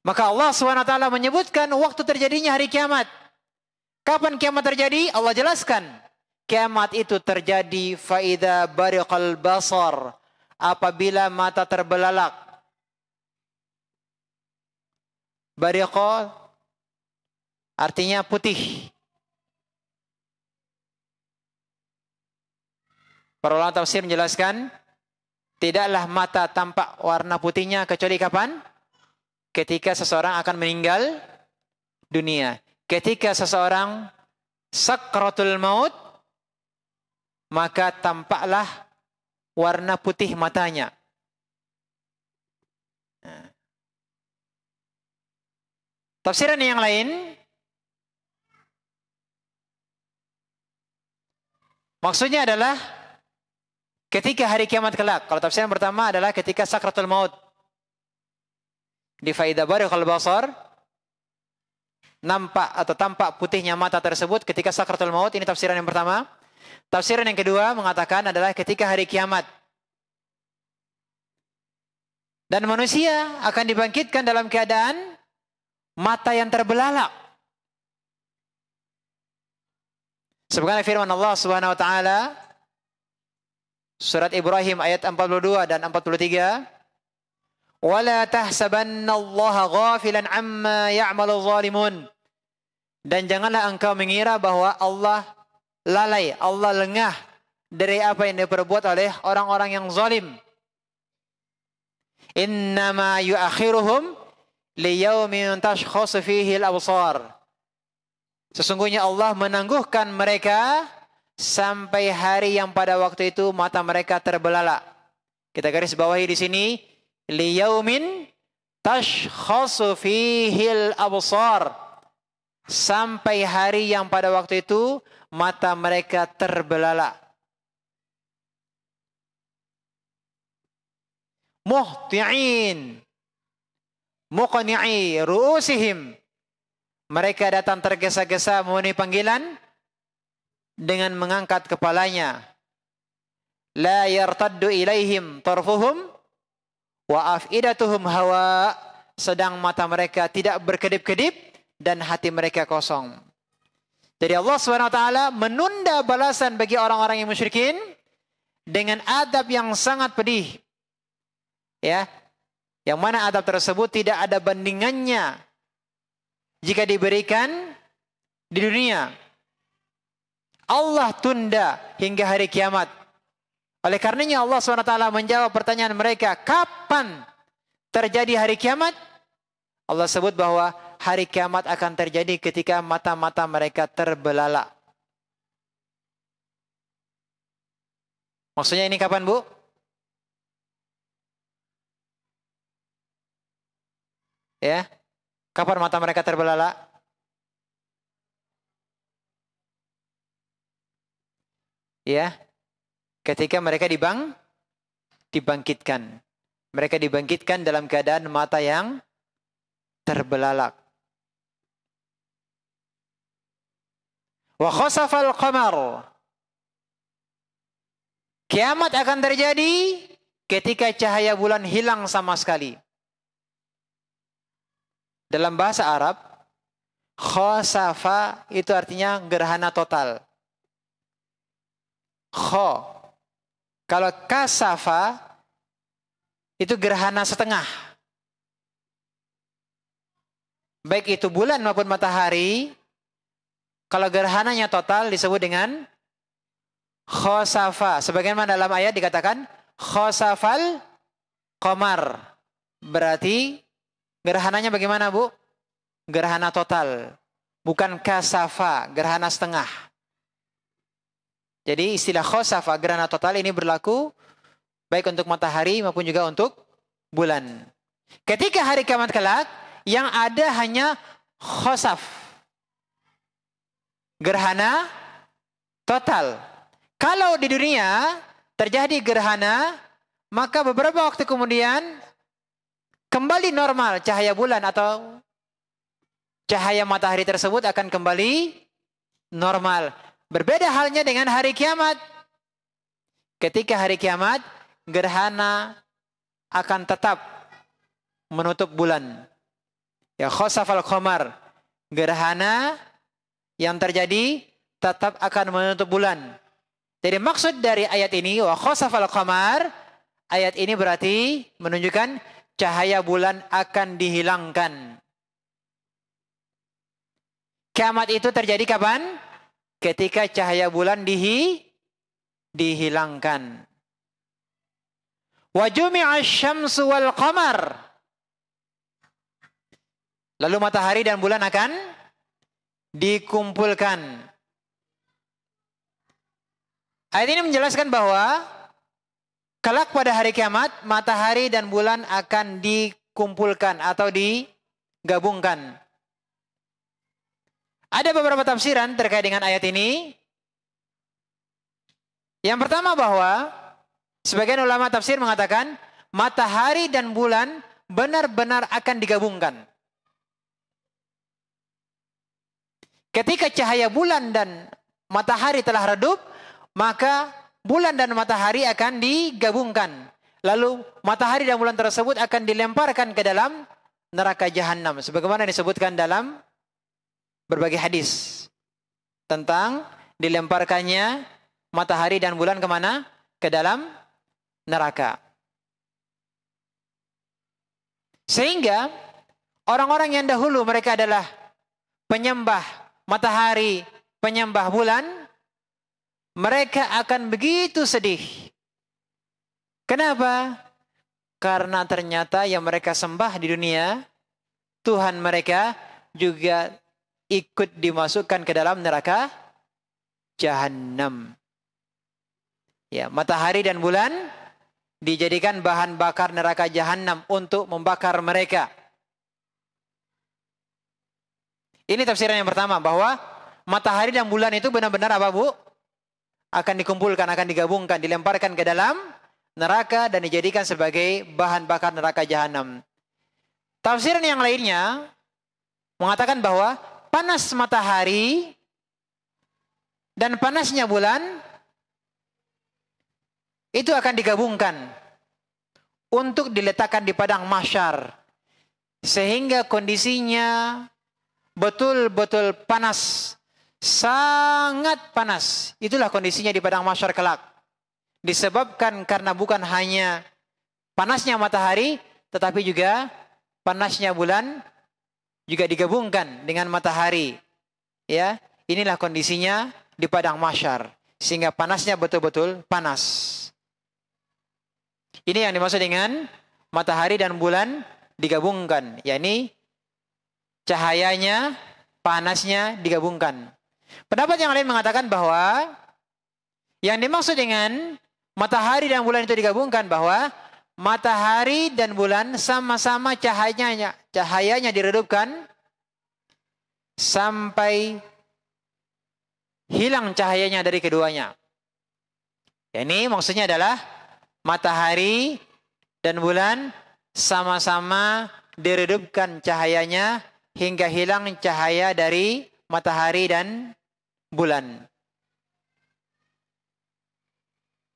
Maka Allah SWT menyebutkan waktu terjadinya hari kiamat. Kapan kiamat terjadi? Allah jelaskan kiamat itu terjadi faida barikal basar apabila mata terbelalak Barikal artinya putih Para ulama tafsir menjelaskan tidaklah mata tampak warna putihnya kecuali kapan? Ketika seseorang akan meninggal dunia. Ketika seseorang sakratul maut maka tampaklah warna putih matanya. Nah. Tafsiran yang lain, maksudnya adalah ketika hari kiamat kelak. Kalau tafsiran pertama adalah ketika sakratul maut. Di faidah kalau basar, nampak atau tampak putihnya mata tersebut ketika sakratul maut. Ini tafsiran yang pertama. Tafsiran yang kedua mengatakan adalah ketika hari kiamat. Dan manusia akan dibangkitkan dalam keadaan mata yang terbelalak. Sebagaimana firman Allah Subhanahu wa taala surat Ibrahim ayat 42 dan 43 wala tahsabannallaha ghafilan amma ya'malu zalimun dan janganlah engkau mengira bahwa Allah lalai, Allah lengah dari apa yang diperbuat oleh orang-orang yang zalim. Innama yuakhiruhum liyaumin tashkhasu fihi al-absar. Sesungguhnya Allah menangguhkan mereka sampai hari yang pada waktu itu mata mereka terbelalak. Kita garis bawahi di sini liyaumin tashkhasu fihi al-absar sampai hari yang pada waktu itu mata mereka terbelalak. Muhti'in. Muqni'i ru'usihim. Mereka datang tergesa-gesa memenuhi panggilan dengan mengangkat kepalanya. La yartaddu ilaihim tarfuhum wa afidatuhum hawa. Sedang mata mereka tidak berkedip-kedip dan hati mereka kosong. Jadi Allah SWT menunda balasan bagi orang-orang yang musyrikin dengan adab yang sangat pedih. Ya. Yang mana adab tersebut tidak ada bandingannya jika diberikan di dunia. Allah tunda hingga hari kiamat. Oleh karenanya Allah SWT menjawab pertanyaan mereka, kapan terjadi hari kiamat? Allah sebut bahwa hari kiamat akan terjadi ketika mata-mata mereka terbelalak. Maksudnya ini kapan, Bu? Ya. Kapan mata mereka terbelalak? Ya. Ketika mereka dibang dibangkitkan. Mereka dibangkitkan dalam keadaan mata yang terbelalak. Wa khasafal Kiamat akan terjadi ketika cahaya bulan hilang sama sekali. Dalam bahasa Arab, khosafa itu artinya gerhana total. Kho. Kalau kasafa itu gerhana setengah. Baik itu bulan maupun matahari kalau gerhananya total disebut dengan khosafa. Sebagaimana dalam ayat dikatakan khosafal komar. Berarti gerhananya bagaimana bu? Gerhana total. Bukan kasafa, gerhana setengah. Jadi istilah khosafa, gerhana total ini berlaku baik untuk matahari maupun juga untuk bulan. Ketika hari kiamat kelak, yang ada hanya khosaf gerhana total. Kalau di dunia terjadi gerhana, maka beberapa waktu kemudian kembali normal cahaya bulan atau cahaya matahari tersebut akan kembali normal. Berbeda halnya dengan hari kiamat. Ketika hari kiamat, gerhana akan tetap menutup bulan. Ya khosafal khomar Gerhana yang terjadi tetap akan menutup bulan. Jadi maksud dari ayat ini wa khosafal qamar ayat ini berarti menunjukkan cahaya bulan akan dihilangkan. Kiamat itu terjadi kapan? Ketika cahaya bulan dihi, dihilangkan. Wajumi'a syamsu wal qamar. Lalu matahari dan bulan akan dikumpulkan. Ayat ini menjelaskan bahwa kelak pada hari kiamat matahari dan bulan akan dikumpulkan atau digabungkan. Ada beberapa tafsiran terkait dengan ayat ini. Yang pertama bahwa sebagian ulama tafsir mengatakan matahari dan bulan benar-benar akan digabungkan. Ketika cahaya bulan dan matahari telah redup, maka bulan dan matahari akan digabungkan. Lalu matahari dan bulan tersebut akan dilemparkan ke dalam neraka jahanam sebagaimana disebutkan dalam berbagai hadis tentang dilemparkannya matahari dan bulan kemana? Ke dalam neraka. Sehingga orang-orang yang dahulu mereka adalah penyembah matahari, penyembah bulan, mereka akan begitu sedih. Kenapa? Karena ternyata yang mereka sembah di dunia, Tuhan mereka juga ikut dimasukkan ke dalam neraka jahanam. Ya, matahari dan bulan dijadikan bahan bakar neraka jahanam untuk membakar mereka. Ini tafsiran yang pertama bahwa matahari dan bulan itu benar-benar apa bu? Akan dikumpulkan, akan digabungkan, dilemparkan ke dalam neraka dan dijadikan sebagai bahan bakar neraka jahanam. Tafsiran yang lainnya mengatakan bahwa panas matahari dan panasnya bulan itu akan digabungkan untuk diletakkan di padang masyar sehingga kondisinya betul-betul panas. Sangat panas. Itulah kondisinya di padang masyar kelak. Disebabkan karena bukan hanya panasnya matahari, tetapi juga panasnya bulan juga digabungkan dengan matahari. Ya, inilah kondisinya di padang masyar sehingga panasnya betul-betul panas. Ini yang dimaksud dengan matahari dan bulan digabungkan, yakni cahayanya, panasnya digabungkan. Pendapat yang lain mengatakan bahwa yang dimaksud dengan matahari dan bulan itu digabungkan bahwa matahari dan bulan sama-sama cahayanya cahayanya diredupkan sampai hilang cahayanya dari keduanya. ini maksudnya adalah matahari dan bulan sama-sama diredupkan cahayanya hingga hilang cahaya dari matahari dan bulan.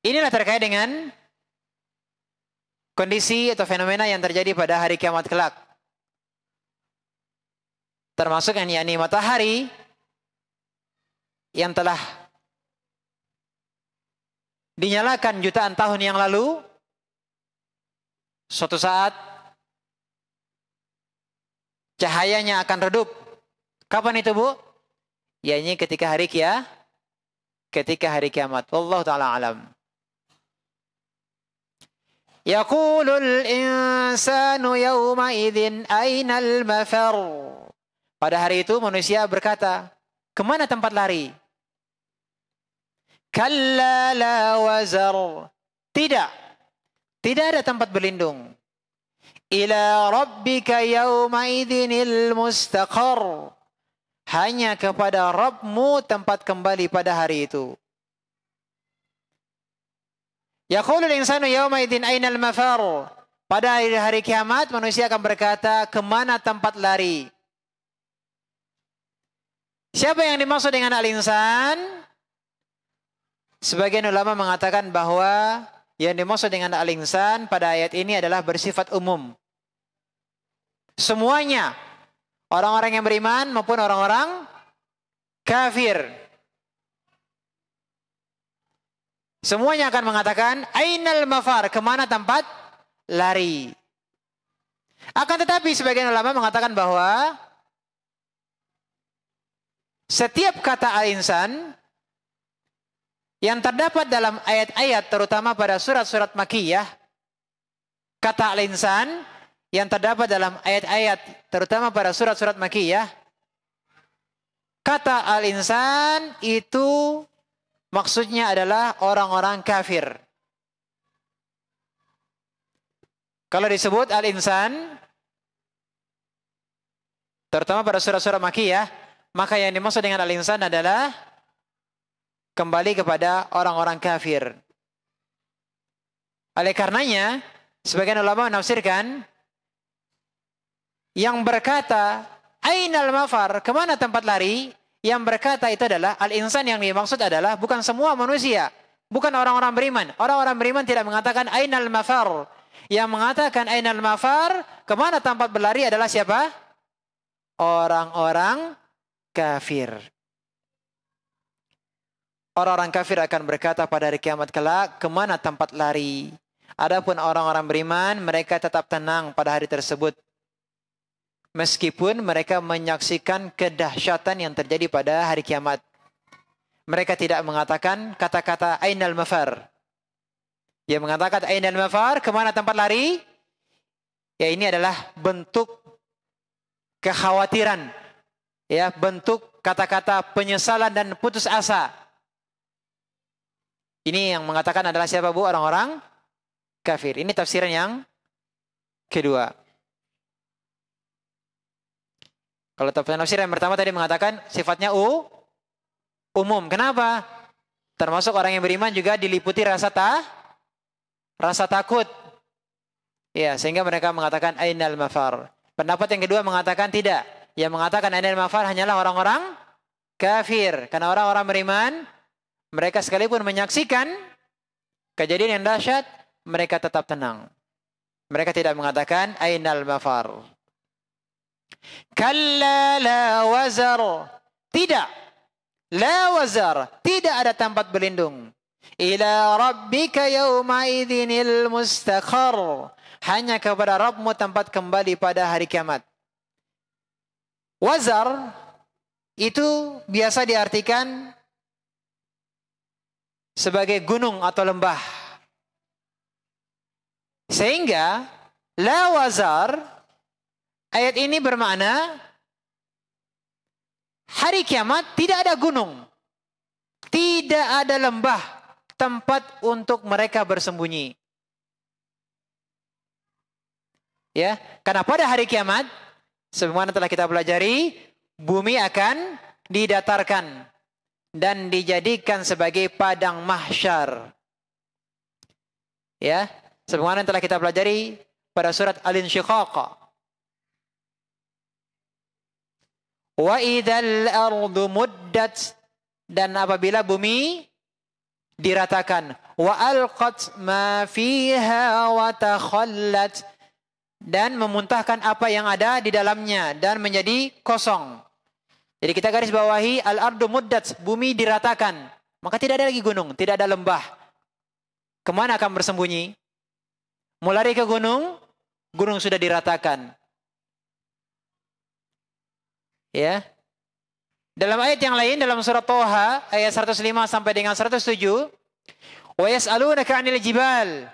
Inilah terkait dengan kondisi atau fenomena yang terjadi pada hari kiamat kelak. Termasuk yang yakni matahari yang telah dinyalakan jutaan tahun yang lalu suatu saat Cahayanya akan redup. Kapan itu, Bu? Ya ini ketika hari kia, ketika hari kiamat. Allah taala alam. Yaqulul insanu yawma idzin ainal mafar. Pada hari itu manusia berkata, kemana tempat lari? Kalla la wazar. Tidak. Tidak ada tempat berlindung ila rabbika yawma idzinil mustaqar. Hanya kepada Rabbmu tempat kembali pada hari itu. Yaqulul insanu yawma idzin ainal mafar. Pada hari, hari kiamat manusia akan berkata kemana tempat lari. Siapa yang dimaksud dengan al-insan? Sebagian ulama mengatakan bahwa yang dimaksud dengan al-insan pada ayat ini adalah bersifat umum. Semuanya. Orang-orang yang beriman maupun orang-orang kafir. Semuanya akan mengatakan, Ainal mafar, kemana tempat? Lari. Akan tetapi sebagian ulama mengatakan bahwa setiap kata al-insan yang terdapat dalam ayat-ayat terutama pada surat-surat makiyah kata al-insan yang terdapat dalam ayat-ayat terutama pada surat-surat makiyah kata al-insan itu maksudnya adalah orang-orang kafir kalau disebut al-insan terutama pada surat-surat makiyah maka yang dimaksud dengan al-insan adalah kembali kepada orang-orang kafir. Oleh karenanya, sebagian ulama menafsirkan yang berkata ainal mafar, kemana tempat lari? Yang berkata itu adalah al-insan yang dimaksud adalah bukan semua manusia, bukan orang-orang beriman. Orang-orang beriman tidak mengatakan ainal mafar. Yang mengatakan ainal mafar, kemana tempat berlari adalah siapa? Orang-orang kafir. Orang-orang kafir akan berkata pada hari kiamat kelak, kemana tempat lari? Adapun orang-orang beriman, mereka tetap tenang pada hari tersebut. Meskipun mereka menyaksikan kedahsyatan yang terjadi pada hari kiamat. Mereka tidak mengatakan kata-kata Ainal Mafar. Dia mengatakan Ainal Mafar, kemana tempat lari? Ya ini adalah bentuk kekhawatiran. Ya, bentuk kata-kata penyesalan dan putus asa ini yang mengatakan adalah siapa bu? Orang-orang kafir. Ini tafsiran yang kedua. Kalau tafsiran tafsiran yang pertama tadi mengatakan sifatnya u umum. Kenapa? Termasuk orang yang beriman juga diliputi rasa ta, rasa takut. Ya, sehingga mereka mengatakan ainal mafar. Pendapat yang kedua mengatakan tidak. Yang mengatakan ainal mafar hanyalah orang-orang kafir. Karena orang-orang beriman mereka sekalipun menyaksikan kejadian yang dahsyat, mereka tetap tenang. Mereka tidak mengatakan ainal mafar. Kalla la wazar. Tidak. La wazar. Tidak ada tempat berlindung. Ila rabbika yawma idhinil mustakhar. Hanya kepada Rabbmu tempat kembali pada hari kiamat. Wazar itu biasa diartikan sebagai gunung atau lembah. Sehingga la wazar ayat ini bermakna hari kiamat tidak ada gunung, tidak ada lembah tempat untuk mereka bersembunyi. Ya, karena pada hari kiamat sebagaimana telah kita pelajari, bumi akan didatarkan dan dijadikan sebagai padang mahsyar. Ya, sebagaimana telah kita pelajari pada surat Al-Insyiqaq. Wa idzal ardu muddat dan apabila bumi diratakan wa alqat ma fiha wa takhallat dan memuntahkan apa yang ada di dalamnya dan menjadi kosong. Jadi kita garis bawahi al-ardu muddat, bumi diratakan. Maka tidak ada lagi gunung, tidak ada lembah. Kemana akan bersembunyi? Mau lari ke gunung, gunung sudah diratakan. Ya. Dalam ayat yang lain dalam surah Toha ayat 105 sampai dengan 107, "Wa yas'alunaka 'anil jibal"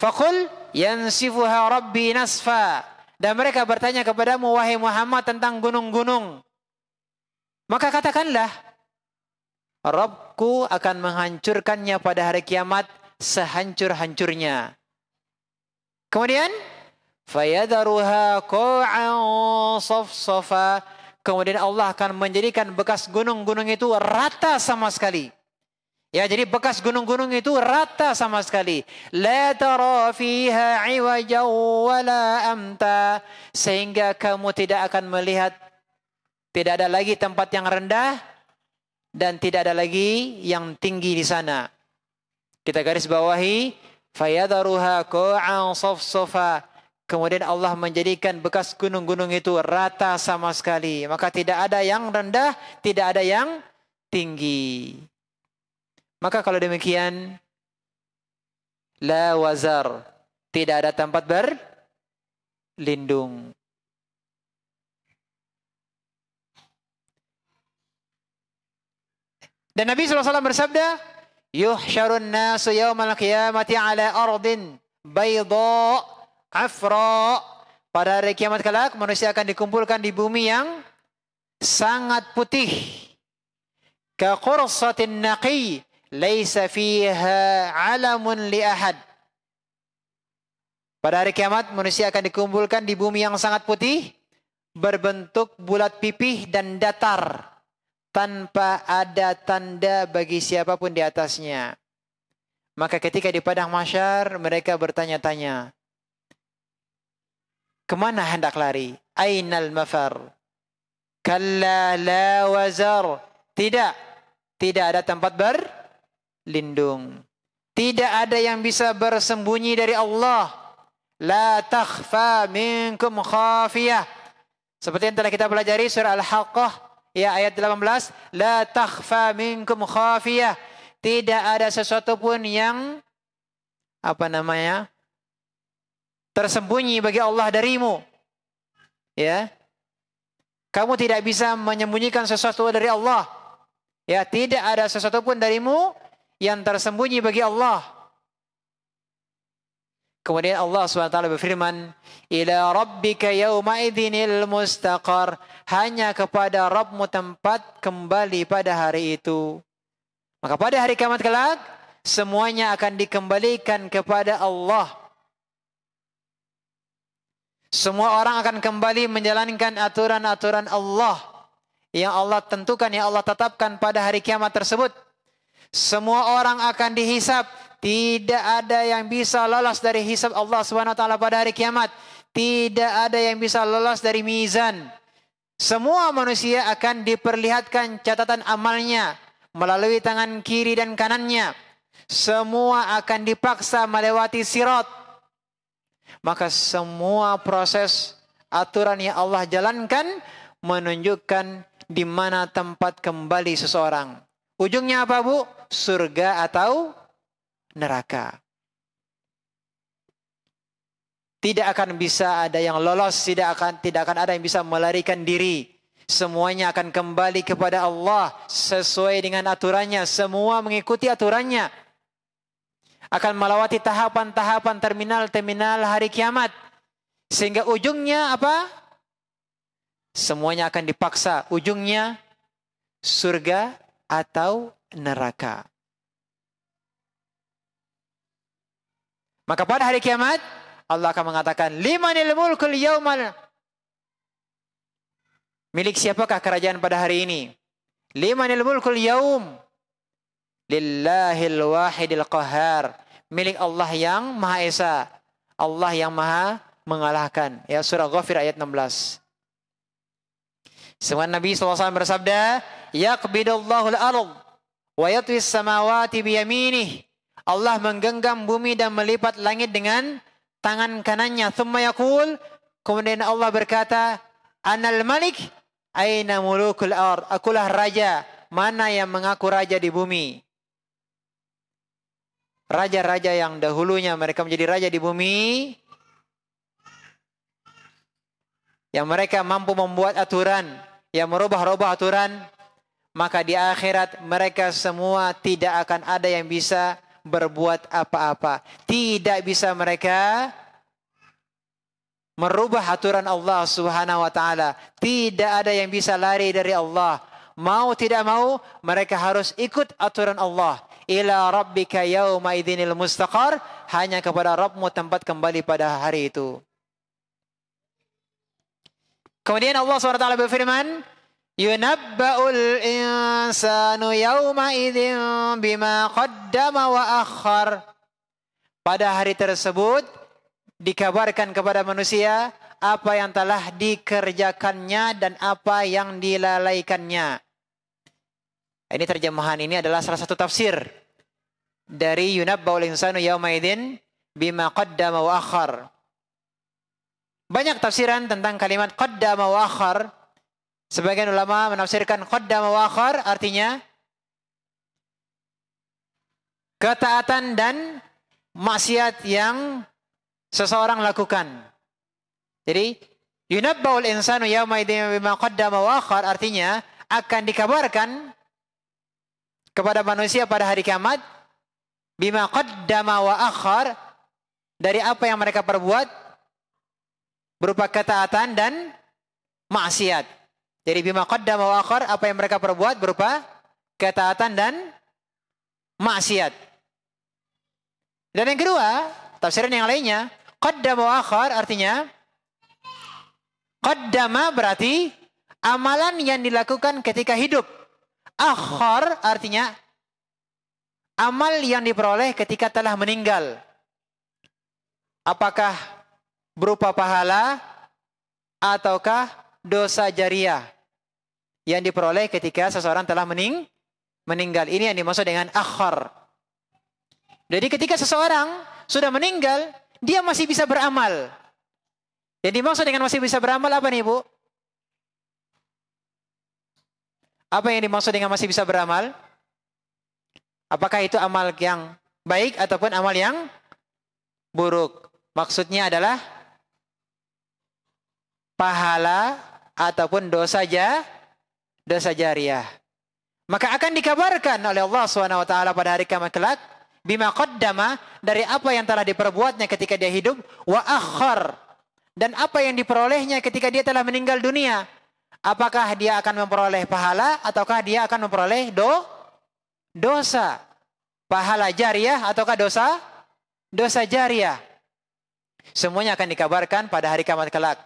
fakul yansifuha rabbi nasfa dan mereka bertanya kepadamu, wahai Muhammad tentang gunung-gunung. Maka katakanlah, Robku akan menghancurkannya pada hari kiamat sehancur-hancurnya. Kemudian, fayadaruha Kemudian Allah akan menjadikan bekas gunung-gunung itu rata sama sekali. Ya, jadi bekas gunung-gunung itu rata sama sekali. La tara fiha wala amta. Sehingga kamu tidak akan melihat tidak ada lagi tempat yang rendah dan tidak ada lagi yang tinggi di sana. Kita garis bawahi fayadharuha qa'an safsafa. Kemudian Allah menjadikan bekas gunung-gunung itu rata sama sekali. Maka tidak ada yang rendah, tidak ada yang tinggi. Maka kalau demikian, la wazar. Tidak ada tempat berlindung. Dan Nabi SAW bersabda, Yuhsyarun nasu yawmal qiyamati ala ardin bayda afra. Pada hari kiamat kelak, manusia akan dikumpulkan di bumi yang sangat putih. Ka qursatin naqi laisa fiha 'alamun li ahad. Pada hari kiamat manusia akan dikumpulkan di bumi yang sangat putih berbentuk bulat pipih dan datar tanpa ada tanda bagi siapapun di atasnya. Maka ketika di padang masyar mereka bertanya-tanya. Kemana hendak lari? Ainal mafar? Kalla la wazar. Tidak. Tidak ada tempat ber lindung. Tidak ada yang bisa bersembunyi dari Allah. La takhfa minkum khafiyah. Seperti yang telah kita pelajari surah Al-Haqqah ya ayat 18, la takhfa minkum khafiyah. Tidak ada sesuatu pun yang apa namanya? tersembunyi bagi Allah darimu. Ya. Kamu tidak bisa menyembunyikan sesuatu dari Allah. Ya, tidak ada sesuatu pun darimu yang tersembunyi bagi Allah. Kemudian Allah SWT berfirman, Ila rabbika yawma idhinil mustaqar. Hanya kepada Rabbmu tempat kembali pada hari itu. Maka pada hari kiamat kelak, semuanya akan dikembalikan kepada Allah. Semua orang akan kembali menjalankan aturan-aturan Allah yang Allah tentukan, yang Allah tetapkan pada hari kiamat tersebut. Semua orang akan dihisap. Tidak ada yang bisa lolos dari hisap Allah SWT pada hari kiamat. Tidak ada yang bisa lolos dari mizan. Semua manusia akan diperlihatkan catatan amalnya melalui tangan kiri dan kanannya. Semua akan dipaksa melewati sirot. Maka semua proses aturan yang Allah jalankan menunjukkan di mana tempat kembali seseorang. Ujungnya apa bu? Surga atau neraka. Tidak akan bisa ada yang lolos, tidak akan tidak akan ada yang bisa melarikan diri. Semuanya akan kembali kepada Allah sesuai dengan aturannya. Semua mengikuti aturannya. Akan melewati tahapan-tahapan terminal-terminal hari kiamat. Sehingga ujungnya apa? Semuanya akan dipaksa. Ujungnya surga atau neraka. Maka pada hari kiamat Allah akan mengatakan limanil mulkul yaumal Milik siapakah kerajaan pada hari ini? Limanil mulkul yaum Lillahil wahidil qahar Milik Allah yang Maha Esa Allah yang Maha mengalahkan. Ya surah Ghafir ayat 16. Semua Nabi SAW bersabda, Yaqbidallahu al arub wa yatwis samawati biyaminih. Allah menggenggam bumi dan melipat langit dengan tangan kanannya. Thumma yakul, kemudian Allah berkata, Anal malik, aina mulukul ar. Akulah raja, mana yang mengaku raja di bumi. Raja-raja yang dahulunya mereka menjadi raja di bumi, yang mereka mampu membuat aturan, yang merubah-rubah aturan, maka di akhirat mereka semua tidak akan ada yang bisa berbuat apa-apa. Tidak bisa mereka merubah aturan Allah Subhanahu wa taala. Tidak ada yang bisa lari dari Allah. Mau tidak mau mereka harus ikut aturan Allah. Ila rabbika yauma idzinil mustaqar, hanya kepada Rabbmu tempat kembali pada hari itu. Kemudian Allah SWT berfirman, Yunabba'ul insanu yawma idin bima qaddama wa akhar. Pada hari tersebut dikabarkan kepada manusia apa yang telah dikerjakannya dan apa yang dilalaikannya. Ini terjemahan ini adalah salah satu tafsir dari Yunabba'ul insanu yawma idin bima qaddama wa akhar. Banyak tafsiran tentang kalimat qaddama wa akhar. Sebagian ulama menafsirkan qaddama wa akhar artinya ketaatan dan maksiat yang seseorang lakukan. Jadi yunabbaul insanu yauma bima qaddama wa akhar artinya akan dikabarkan kepada manusia pada hari kiamat bima qaddama wa akhar dari apa yang mereka perbuat berupa ketaatan dan maksiat. Jadi bima qaddam wa akhar apa yang mereka perbuat berupa ketaatan dan maksiat. Dan yang kedua, tafsiran yang lainnya, qaddam wa akhar artinya qaddama berarti amalan yang dilakukan ketika hidup. Akhar artinya amal yang diperoleh ketika telah meninggal. Apakah berupa pahala ataukah dosa jariah yang diperoleh ketika seseorang telah mening meninggal. Ini yang dimaksud dengan akhar. Jadi ketika seseorang sudah meninggal, dia masih bisa beramal. Yang dimaksud dengan masih bisa beramal apa nih, Bu? Apa yang dimaksud dengan masih bisa beramal? Apakah itu amal yang baik ataupun amal yang buruk? Maksudnya adalah pahala ataupun dosa ja, dosa jariah. Maka akan dikabarkan oleh Allah Subhanahu wa taala pada hari kiamat kelak bima qaddama dari apa yang telah diperbuatnya ketika dia hidup wa akhar dan apa yang diperolehnya ketika dia telah meninggal dunia. Apakah dia akan memperoleh pahala ataukah dia akan memperoleh do dosa? Pahala jariah ataukah dosa? Dosa jariah. Semuanya akan dikabarkan pada hari kiamat kelak.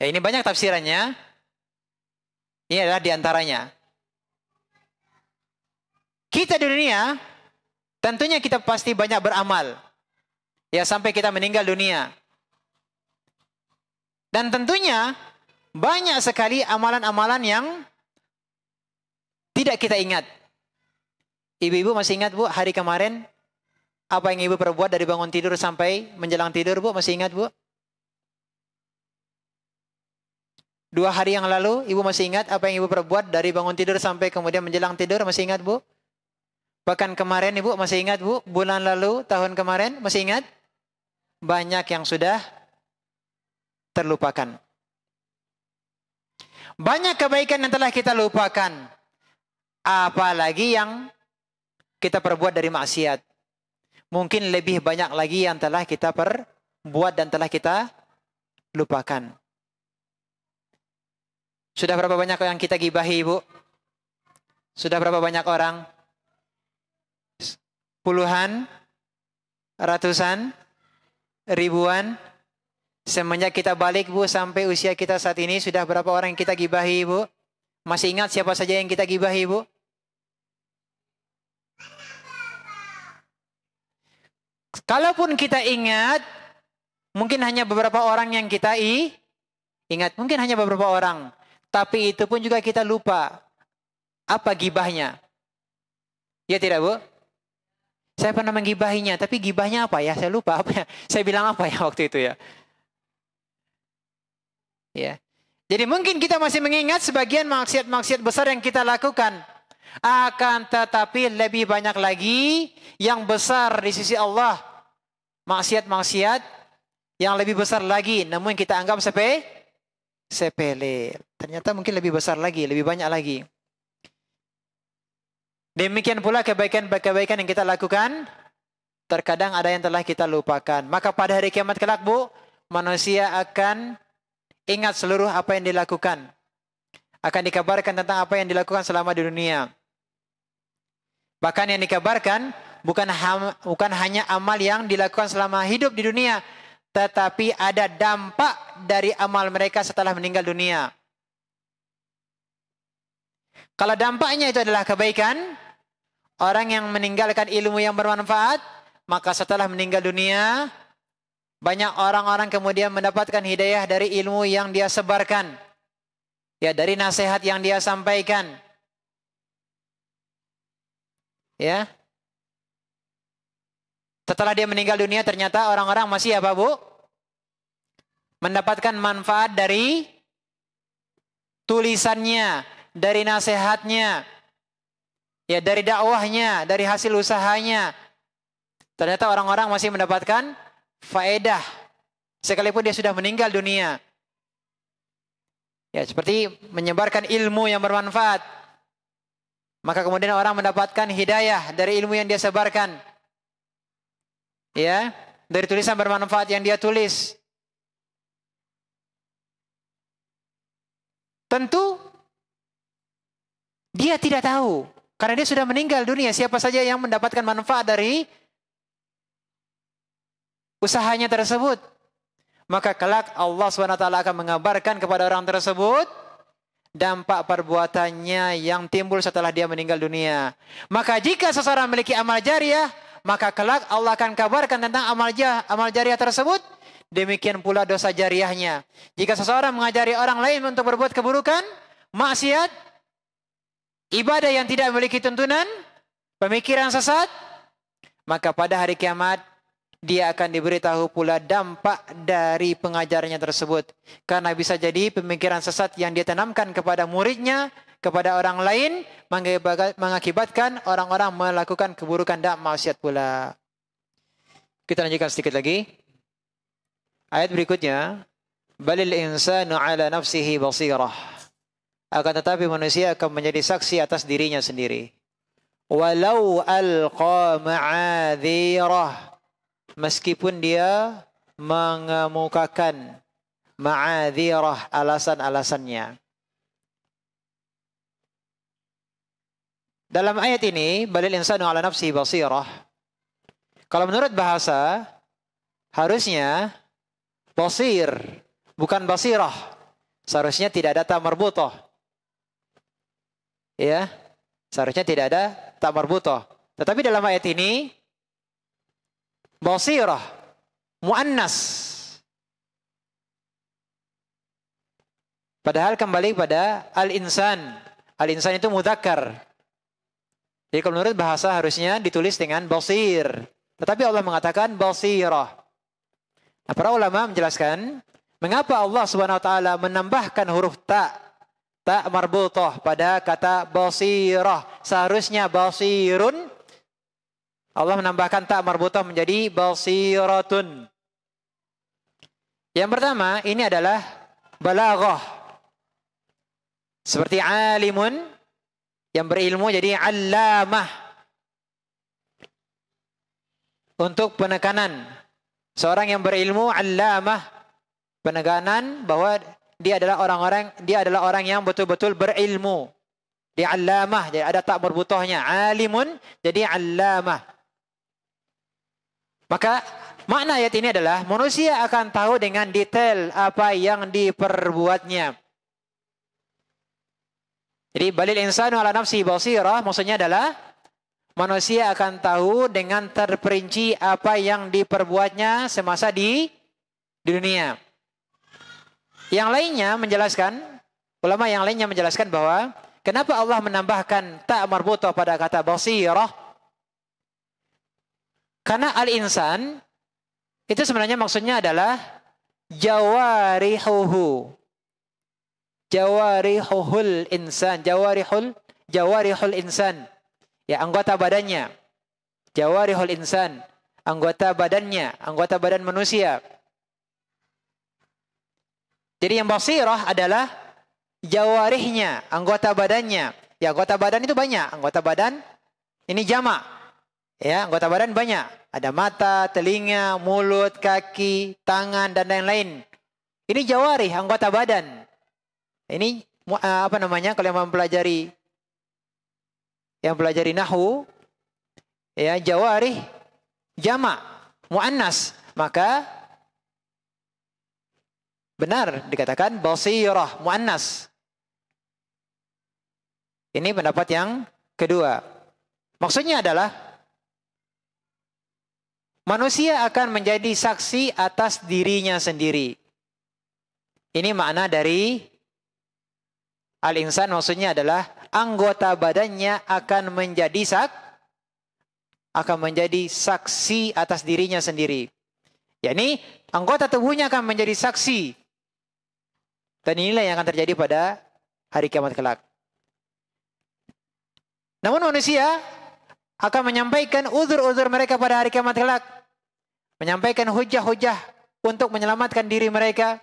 Ya, ini banyak tafsirannya. Ini adalah diantaranya. Kita di dunia, tentunya kita pasti banyak beramal. Ya, sampai kita meninggal dunia. Dan tentunya, banyak sekali amalan-amalan yang tidak kita ingat. Ibu-ibu masih ingat, Bu, hari kemarin apa yang ibu perbuat dari bangun tidur sampai menjelang tidur, Bu? Masih ingat, Bu? Dua hari yang lalu, ibu masih ingat apa yang ibu perbuat dari bangun tidur sampai kemudian menjelang tidur? Masih ingat, Bu? Bahkan kemarin, Ibu, masih ingat, Bu? Bulan lalu, tahun kemarin, masih ingat? Banyak yang sudah terlupakan. Banyak kebaikan yang telah kita lupakan. Apalagi yang kita perbuat dari maksiat. Mungkin lebih banyak lagi yang telah kita perbuat dan telah kita lupakan. Sudah berapa banyak yang kita gibahi, Ibu? Sudah berapa banyak orang? Puluhan, ratusan, ribuan. Semenjak kita balik, Bu, sampai usia kita saat ini, sudah berapa orang yang kita gibahi, Bu? Masih ingat siapa saja yang kita gibahi, Bu? Kalaupun kita ingat, mungkin hanya beberapa orang yang kita i, ingat. Mungkin hanya beberapa orang. Tapi itu pun juga kita lupa. Apa gibahnya? Ya tidak Bu? Saya pernah menggibahinya, tapi gibahnya apa ya? Saya lupa apa ya? [laughs] Saya bilang apa ya waktu itu ya? Ya. Jadi mungkin kita masih mengingat sebagian maksiat-maksiat besar yang kita lakukan. Akan tetapi lebih banyak lagi yang besar di sisi Allah. Maksiat-maksiat yang lebih besar lagi. Namun kita anggap sepe sepele. Ternyata mungkin lebih besar lagi, lebih banyak lagi. Demikian pula kebaikan-kebaikan yang kita lakukan, terkadang ada yang telah kita lupakan. Maka pada hari kiamat kelak, Bu, manusia akan ingat seluruh apa yang dilakukan. Akan dikabarkan tentang apa yang dilakukan selama di dunia. Bahkan yang dikabarkan bukan ham, bukan hanya amal yang dilakukan selama hidup di dunia, tetapi ada dampak dari amal mereka setelah meninggal dunia. Kalau dampaknya itu adalah kebaikan, orang yang meninggalkan ilmu yang bermanfaat, maka setelah meninggal dunia, banyak orang-orang kemudian mendapatkan hidayah dari ilmu yang dia sebarkan. Ya, dari nasihat yang dia sampaikan. Ya, setelah dia meninggal dunia ternyata orang-orang masih apa bu? Mendapatkan manfaat dari tulisannya, dari nasihatnya, ya dari dakwahnya, dari hasil usahanya. Ternyata orang-orang masih mendapatkan faedah sekalipun dia sudah meninggal dunia. Ya, seperti menyebarkan ilmu yang bermanfaat. Maka kemudian orang mendapatkan hidayah dari ilmu yang dia sebarkan. Ya, dari tulisan bermanfaat yang dia tulis. Tentu dia tidak tahu karena dia sudah meninggal dunia siapa saja yang mendapatkan manfaat dari usahanya tersebut. Maka kelak Allah SWT akan mengabarkan kepada orang tersebut dampak perbuatannya yang timbul setelah dia meninggal dunia. Maka jika seseorang memiliki amal jariah, maka kelak Allah akan kabarkan tentang amal, jah, amal jariah tersebut. Demikian pula dosa jariahnya. Jika seseorang mengajari orang lain untuk berbuat keburukan, maksiat, ibadah yang tidak memiliki tuntunan, pemikiran sesat, maka pada hari kiamat dia akan diberitahu pula dampak dari pengajarnya tersebut. Karena bisa jadi pemikiran sesat yang dia tanamkan kepada muridnya kepada orang lain mengakibatkan orang-orang melakukan keburukan dan maksiat pula. Kita lanjutkan sedikit lagi. Ayat berikutnya, balil insanu ala nafsihi basirah. Akan tetapi manusia akan menjadi saksi atas dirinya sendiri. Walau alqa ma'adhirah. Meskipun dia mengemukakan ma'adhirah alasan-alasannya. Dalam ayat ini, balil insanu ala nafsi basirah. Kalau menurut bahasa, harusnya basir, bukan basirah. Seharusnya tidak ada butoh. Ya, seharusnya tidak ada butoh. Tetapi dalam ayat ini, basirah, muannas. Padahal kembali pada al-insan. Al-insan itu mutakar. Jadi kalau menurut bahasa harusnya ditulis dengan basir. Tetapi Allah mengatakan basirah. Nah, para ulama menjelaskan mengapa Allah Subhanahu wa taala menambahkan huruf ta ta marbutah pada kata basirah. Seharusnya basirun Allah menambahkan ta marbutah menjadi basiratun. Yang pertama ini adalah balaghah. Seperti alimun yang berilmu jadi allamah. Untuk penekanan. Seorang yang berilmu allamah. Penekanan bahwa dia adalah orang-orang dia adalah orang yang betul-betul berilmu. Dia allamah, jadi ada tak berbutuhnya. Alimun jadi allamah. Maka makna ayat ini adalah manusia akan tahu dengan detail apa yang diperbuatnya. Jadi balil insanu ala nafsi basirah maksudnya adalah manusia akan tahu dengan terperinci apa yang diperbuatnya semasa di dunia. Yang lainnya menjelaskan ulama yang lainnya menjelaskan bahwa kenapa Allah menambahkan tak marbutah pada kata basirah? Karena al-insan itu sebenarnya maksudnya adalah jawarihuhu jawarihul insan, jawarihul jawarihul insan. Ya, anggota badannya. Jawarihul insan, anggota badannya, anggota badan manusia. Jadi yang basirah adalah jawarihnya, anggota badannya. Ya, anggota badan itu banyak. Anggota badan ini jamak. Ya, anggota badan banyak. Ada mata, telinga, mulut, kaki, tangan dan lain-lain. Ini jawari, anggota badan. Ini eh, apa namanya kalau yang mempelajari yang pelajari nahu ya Jawari Jama muannas maka benar dikatakan basirah muannas ini pendapat yang kedua maksudnya adalah manusia akan menjadi saksi atas dirinya sendiri ini makna dari Al-insan maksudnya adalah anggota badannya akan menjadi sak akan menjadi saksi atas dirinya sendiri. yakni anggota tubuhnya akan menjadi saksi. Dan inilah yang akan terjadi pada hari kiamat kelak. Namun manusia akan menyampaikan uzur-uzur mereka pada hari kiamat kelak. Menyampaikan hujah-hujah untuk menyelamatkan diri mereka.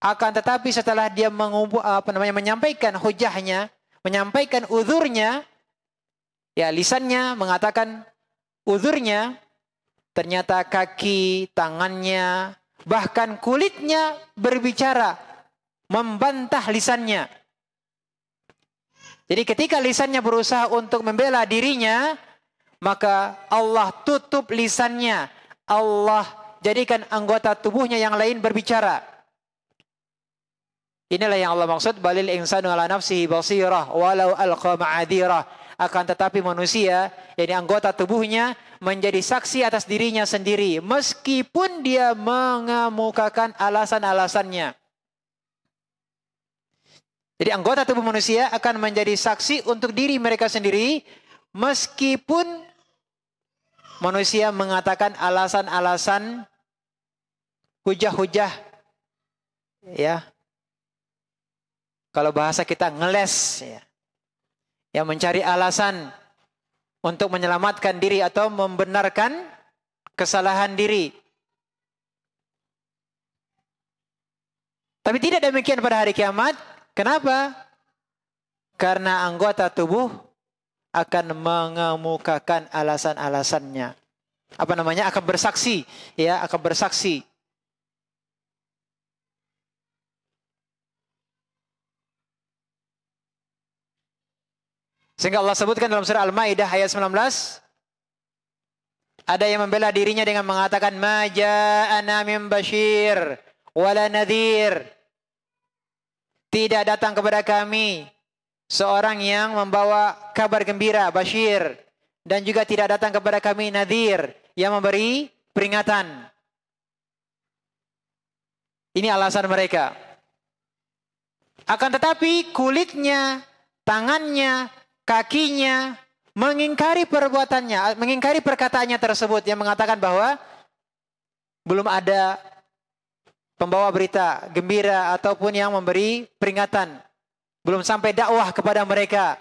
Akan tetapi setelah dia mengubu, apa namanya, menyampaikan hujahnya, menyampaikan uzurnya, ya lisannya mengatakan uzurnya, ternyata kaki, tangannya, bahkan kulitnya berbicara, membantah lisannya. Jadi ketika lisannya berusaha untuk membela dirinya, maka Allah tutup lisannya. Allah jadikan anggota tubuhnya yang lain berbicara. Inilah yang Allah maksud balil insanu ala nafsihi basirah walau alqa ma'adhirah Akan tetapi manusia, jadi anggota tubuhnya menjadi saksi atas dirinya sendiri meskipun dia mengemukakan alasan-alasannya. Jadi anggota tubuh manusia akan menjadi saksi untuk diri mereka sendiri meskipun manusia mengatakan alasan-alasan hujah-hujah ya kalau bahasa kita ngeles. Ya. ya mencari alasan untuk menyelamatkan diri atau membenarkan kesalahan diri. Tapi tidak demikian pada hari kiamat. Kenapa? Karena anggota tubuh akan mengemukakan alasan-alasannya. Apa namanya? Akan bersaksi, ya, akan bersaksi. Sehingga Allah sebutkan dalam surah Al-Maidah ayat 19 ada yang membela dirinya dengan mengatakan maja'ana min basyir wala nadhir. Tidak datang kepada kami seorang yang membawa kabar gembira, bashir dan juga tidak datang kepada kami nadhir yang memberi peringatan. Ini alasan mereka. Akan tetapi kulitnya, tangannya, kakinya mengingkari perbuatannya, eh, mengingkari perkataannya tersebut yang mengatakan bahwa belum ada pembawa berita gembira ataupun yang memberi peringatan. Belum sampai dakwah kepada mereka.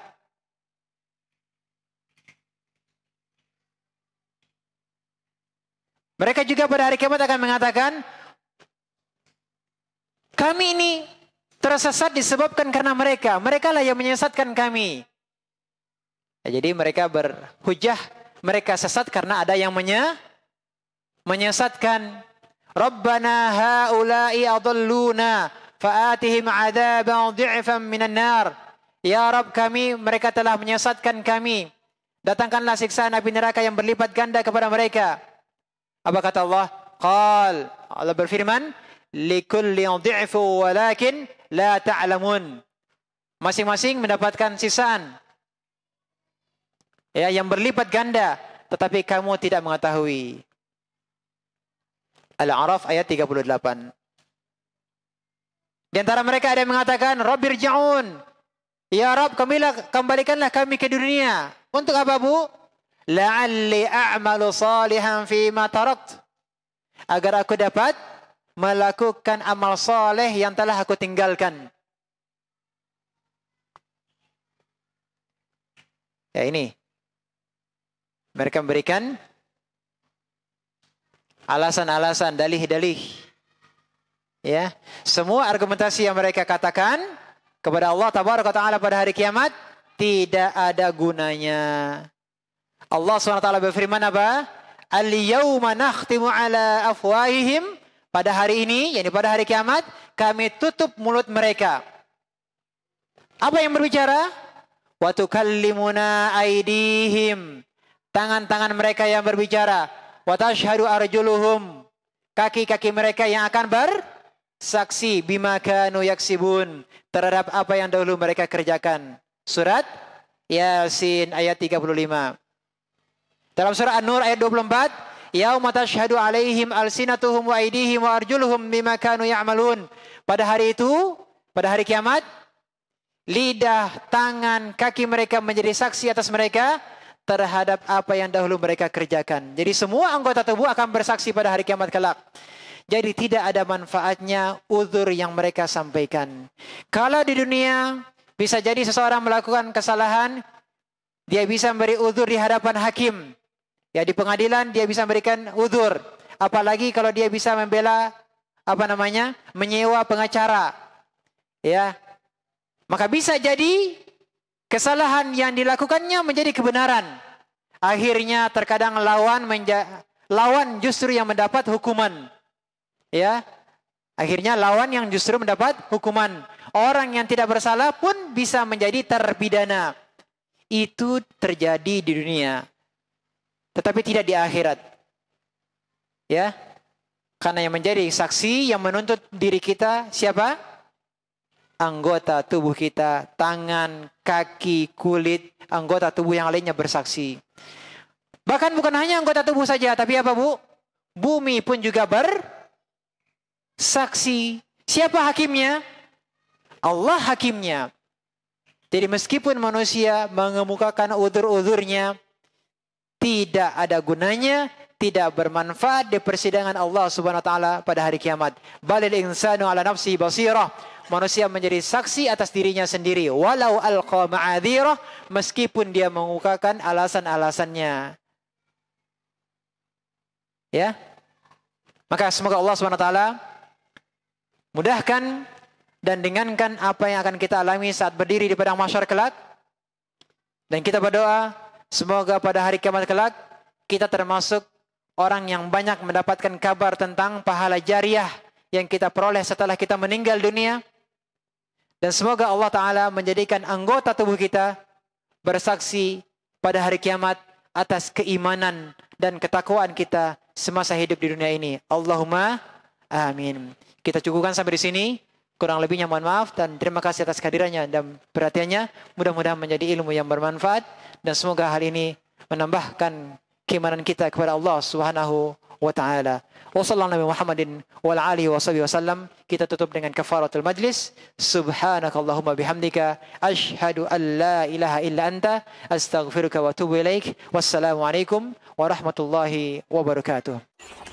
Mereka juga pada hari kiamat akan mengatakan, kami ini tersesat disebabkan karena mereka. Mereka lah yang menyesatkan kami. Ya, jadi mereka berhujah, mereka sesat karena ada yang menye, menyesatkan. Rabbana haula'i adalluna fa'atihim adzaban dhi'fan minan nar. Ya Rabb kami, mereka telah menyesatkan kami. Datangkanlah siksaan api neraka yang berlipat ganda kepada mereka. Apa kata Allah? Qal. Allah berfirman, "Likulli dhi'fu walakin la ta'lamun." Masing-masing mendapatkan sisaan ya yang berlipat ganda tetapi kamu tidak mengetahui. Al-A'raf ayat 38. Di antara mereka ada yang mengatakan, Rabbir ja'un. Ya Rabb, kamilah, kembalikanlah kami ke dunia. Untuk apa bu? La'alli a'malu salihan ma tarakt. Agar aku dapat melakukan amal saleh yang telah aku tinggalkan. Ya ini, mereka memberikan alasan-alasan, dalih-dalih. Ya, semua argumentasi yang mereka katakan kepada Allah Tabaraka taala pada hari kiamat tidak ada gunanya. Allah SWT berfirman apa? Al-yawma nakhtimu ala afwahihim. Pada hari ini, yakni pada hari kiamat, kami tutup mulut mereka. Apa yang berbicara? Wa tukallimuna aidihim tangan-tangan mereka yang berbicara watashharu arjuluhum kaki-kaki mereka yang akan bersaksi bima kanu yaksibun terhadap apa yang dahulu mereka kerjakan surat Yasin ayat 35 dalam surah An-Nur ayat 24 yauma tashhadu alaihim alsinatuhum wa aydihim wa arjuluhum bima kanu ya'malun pada hari itu pada hari kiamat lidah tangan kaki mereka menjadi saksi atas mereka terhadap apa yang dahulu mereka kerjakan. Jadi semua anggota tubuh akan bersaksi pada hari kiamat kelak. Jadi tidak ada manfaatnya uzur yang mereka sampaikan. Kalau di dunia bisa jadi seseorang melakukan kesalahan, dia bisa memberi uzur di hadapan hakim. Ya di pengadilan dia bisa memberikan uzur. Apalagi kalau dia bisa membela apa namanya? menyewa pengacara. Ya. Maka bisa jadi Kesalahan yang dilakukannya menjadi kebenaran. Akhirnya terkadang lawan menja lawan justru yang mendapat hukuman. Ya. Akhirnya lawan yang justru mendapat hukuman. Orang yang tidak bersalah pun bisa menjadi terpidana. Itu terjadi di dunia. Tetapi tidak di akhirat. Ya. Karena yang menjadi saksi yang menuntut diri kita siapa? anggota tubuh kita, tangan, kaki, kulit, anggota tubuh yang lainnya bersaksi. Bahkan bukan hanya anggota tubuh saja, tapi apa Bu? Bumi pun juga bersaksi. Siapa hakimnya? Allah hakimnya. Jadi meskipun manusia mengemukakan udur-udurnya, tidak ada gunanya, tidak bermanfaat di persidangan Allah Subhanahu wa taala pada hari kiamat. Balil insanu ala nafsi basirah manusia menjadi saksi atas dirinya sendiri. Walau alqa ma'adhirah, meskipun dia mengukakan alasan-alasannya. Ya. Maka semoga Allah SWT mudahkan dan dengankan apa yang akan kita alami saat berdiri di padang mahsyar kelak. Dan kita berdoa, semoga pada hari kiamat kelak, kita termasuk orang yang banyak mendapatkan kabar tentang pahala jariah yang kita peroleh setelah kita meninggal dunia dan semoga Allah Ta'ala menjadikan anggota tubuh kita bersaksi pada hari kiamat atas keimanan dan ketakwaan kita semasa hidup di dunia ini. Allahumma amin. Kita cukupkan sampai di sini. Kurang lebihnya mohon maaf dan terima kasih atas kehadirannya dan perhatiannya. Mudah-mudahan menjadi ilmu yang bermanfaat dan semoga hal ini menambahkan keimanan kita kepada Allah Subhanahu wa ta'ala. Wa sallallahu Nabi Muhammadin wa alihi wa sahbihi wasallam. Kita tutup dengan kafaratul majlis. Subhanakallahumma bihamdika. Ashhadu an la ilaha illa anta. Astaghfiruka wa tubu ilaik. Wassalamualaikum warahmatullahi wabarakatuh.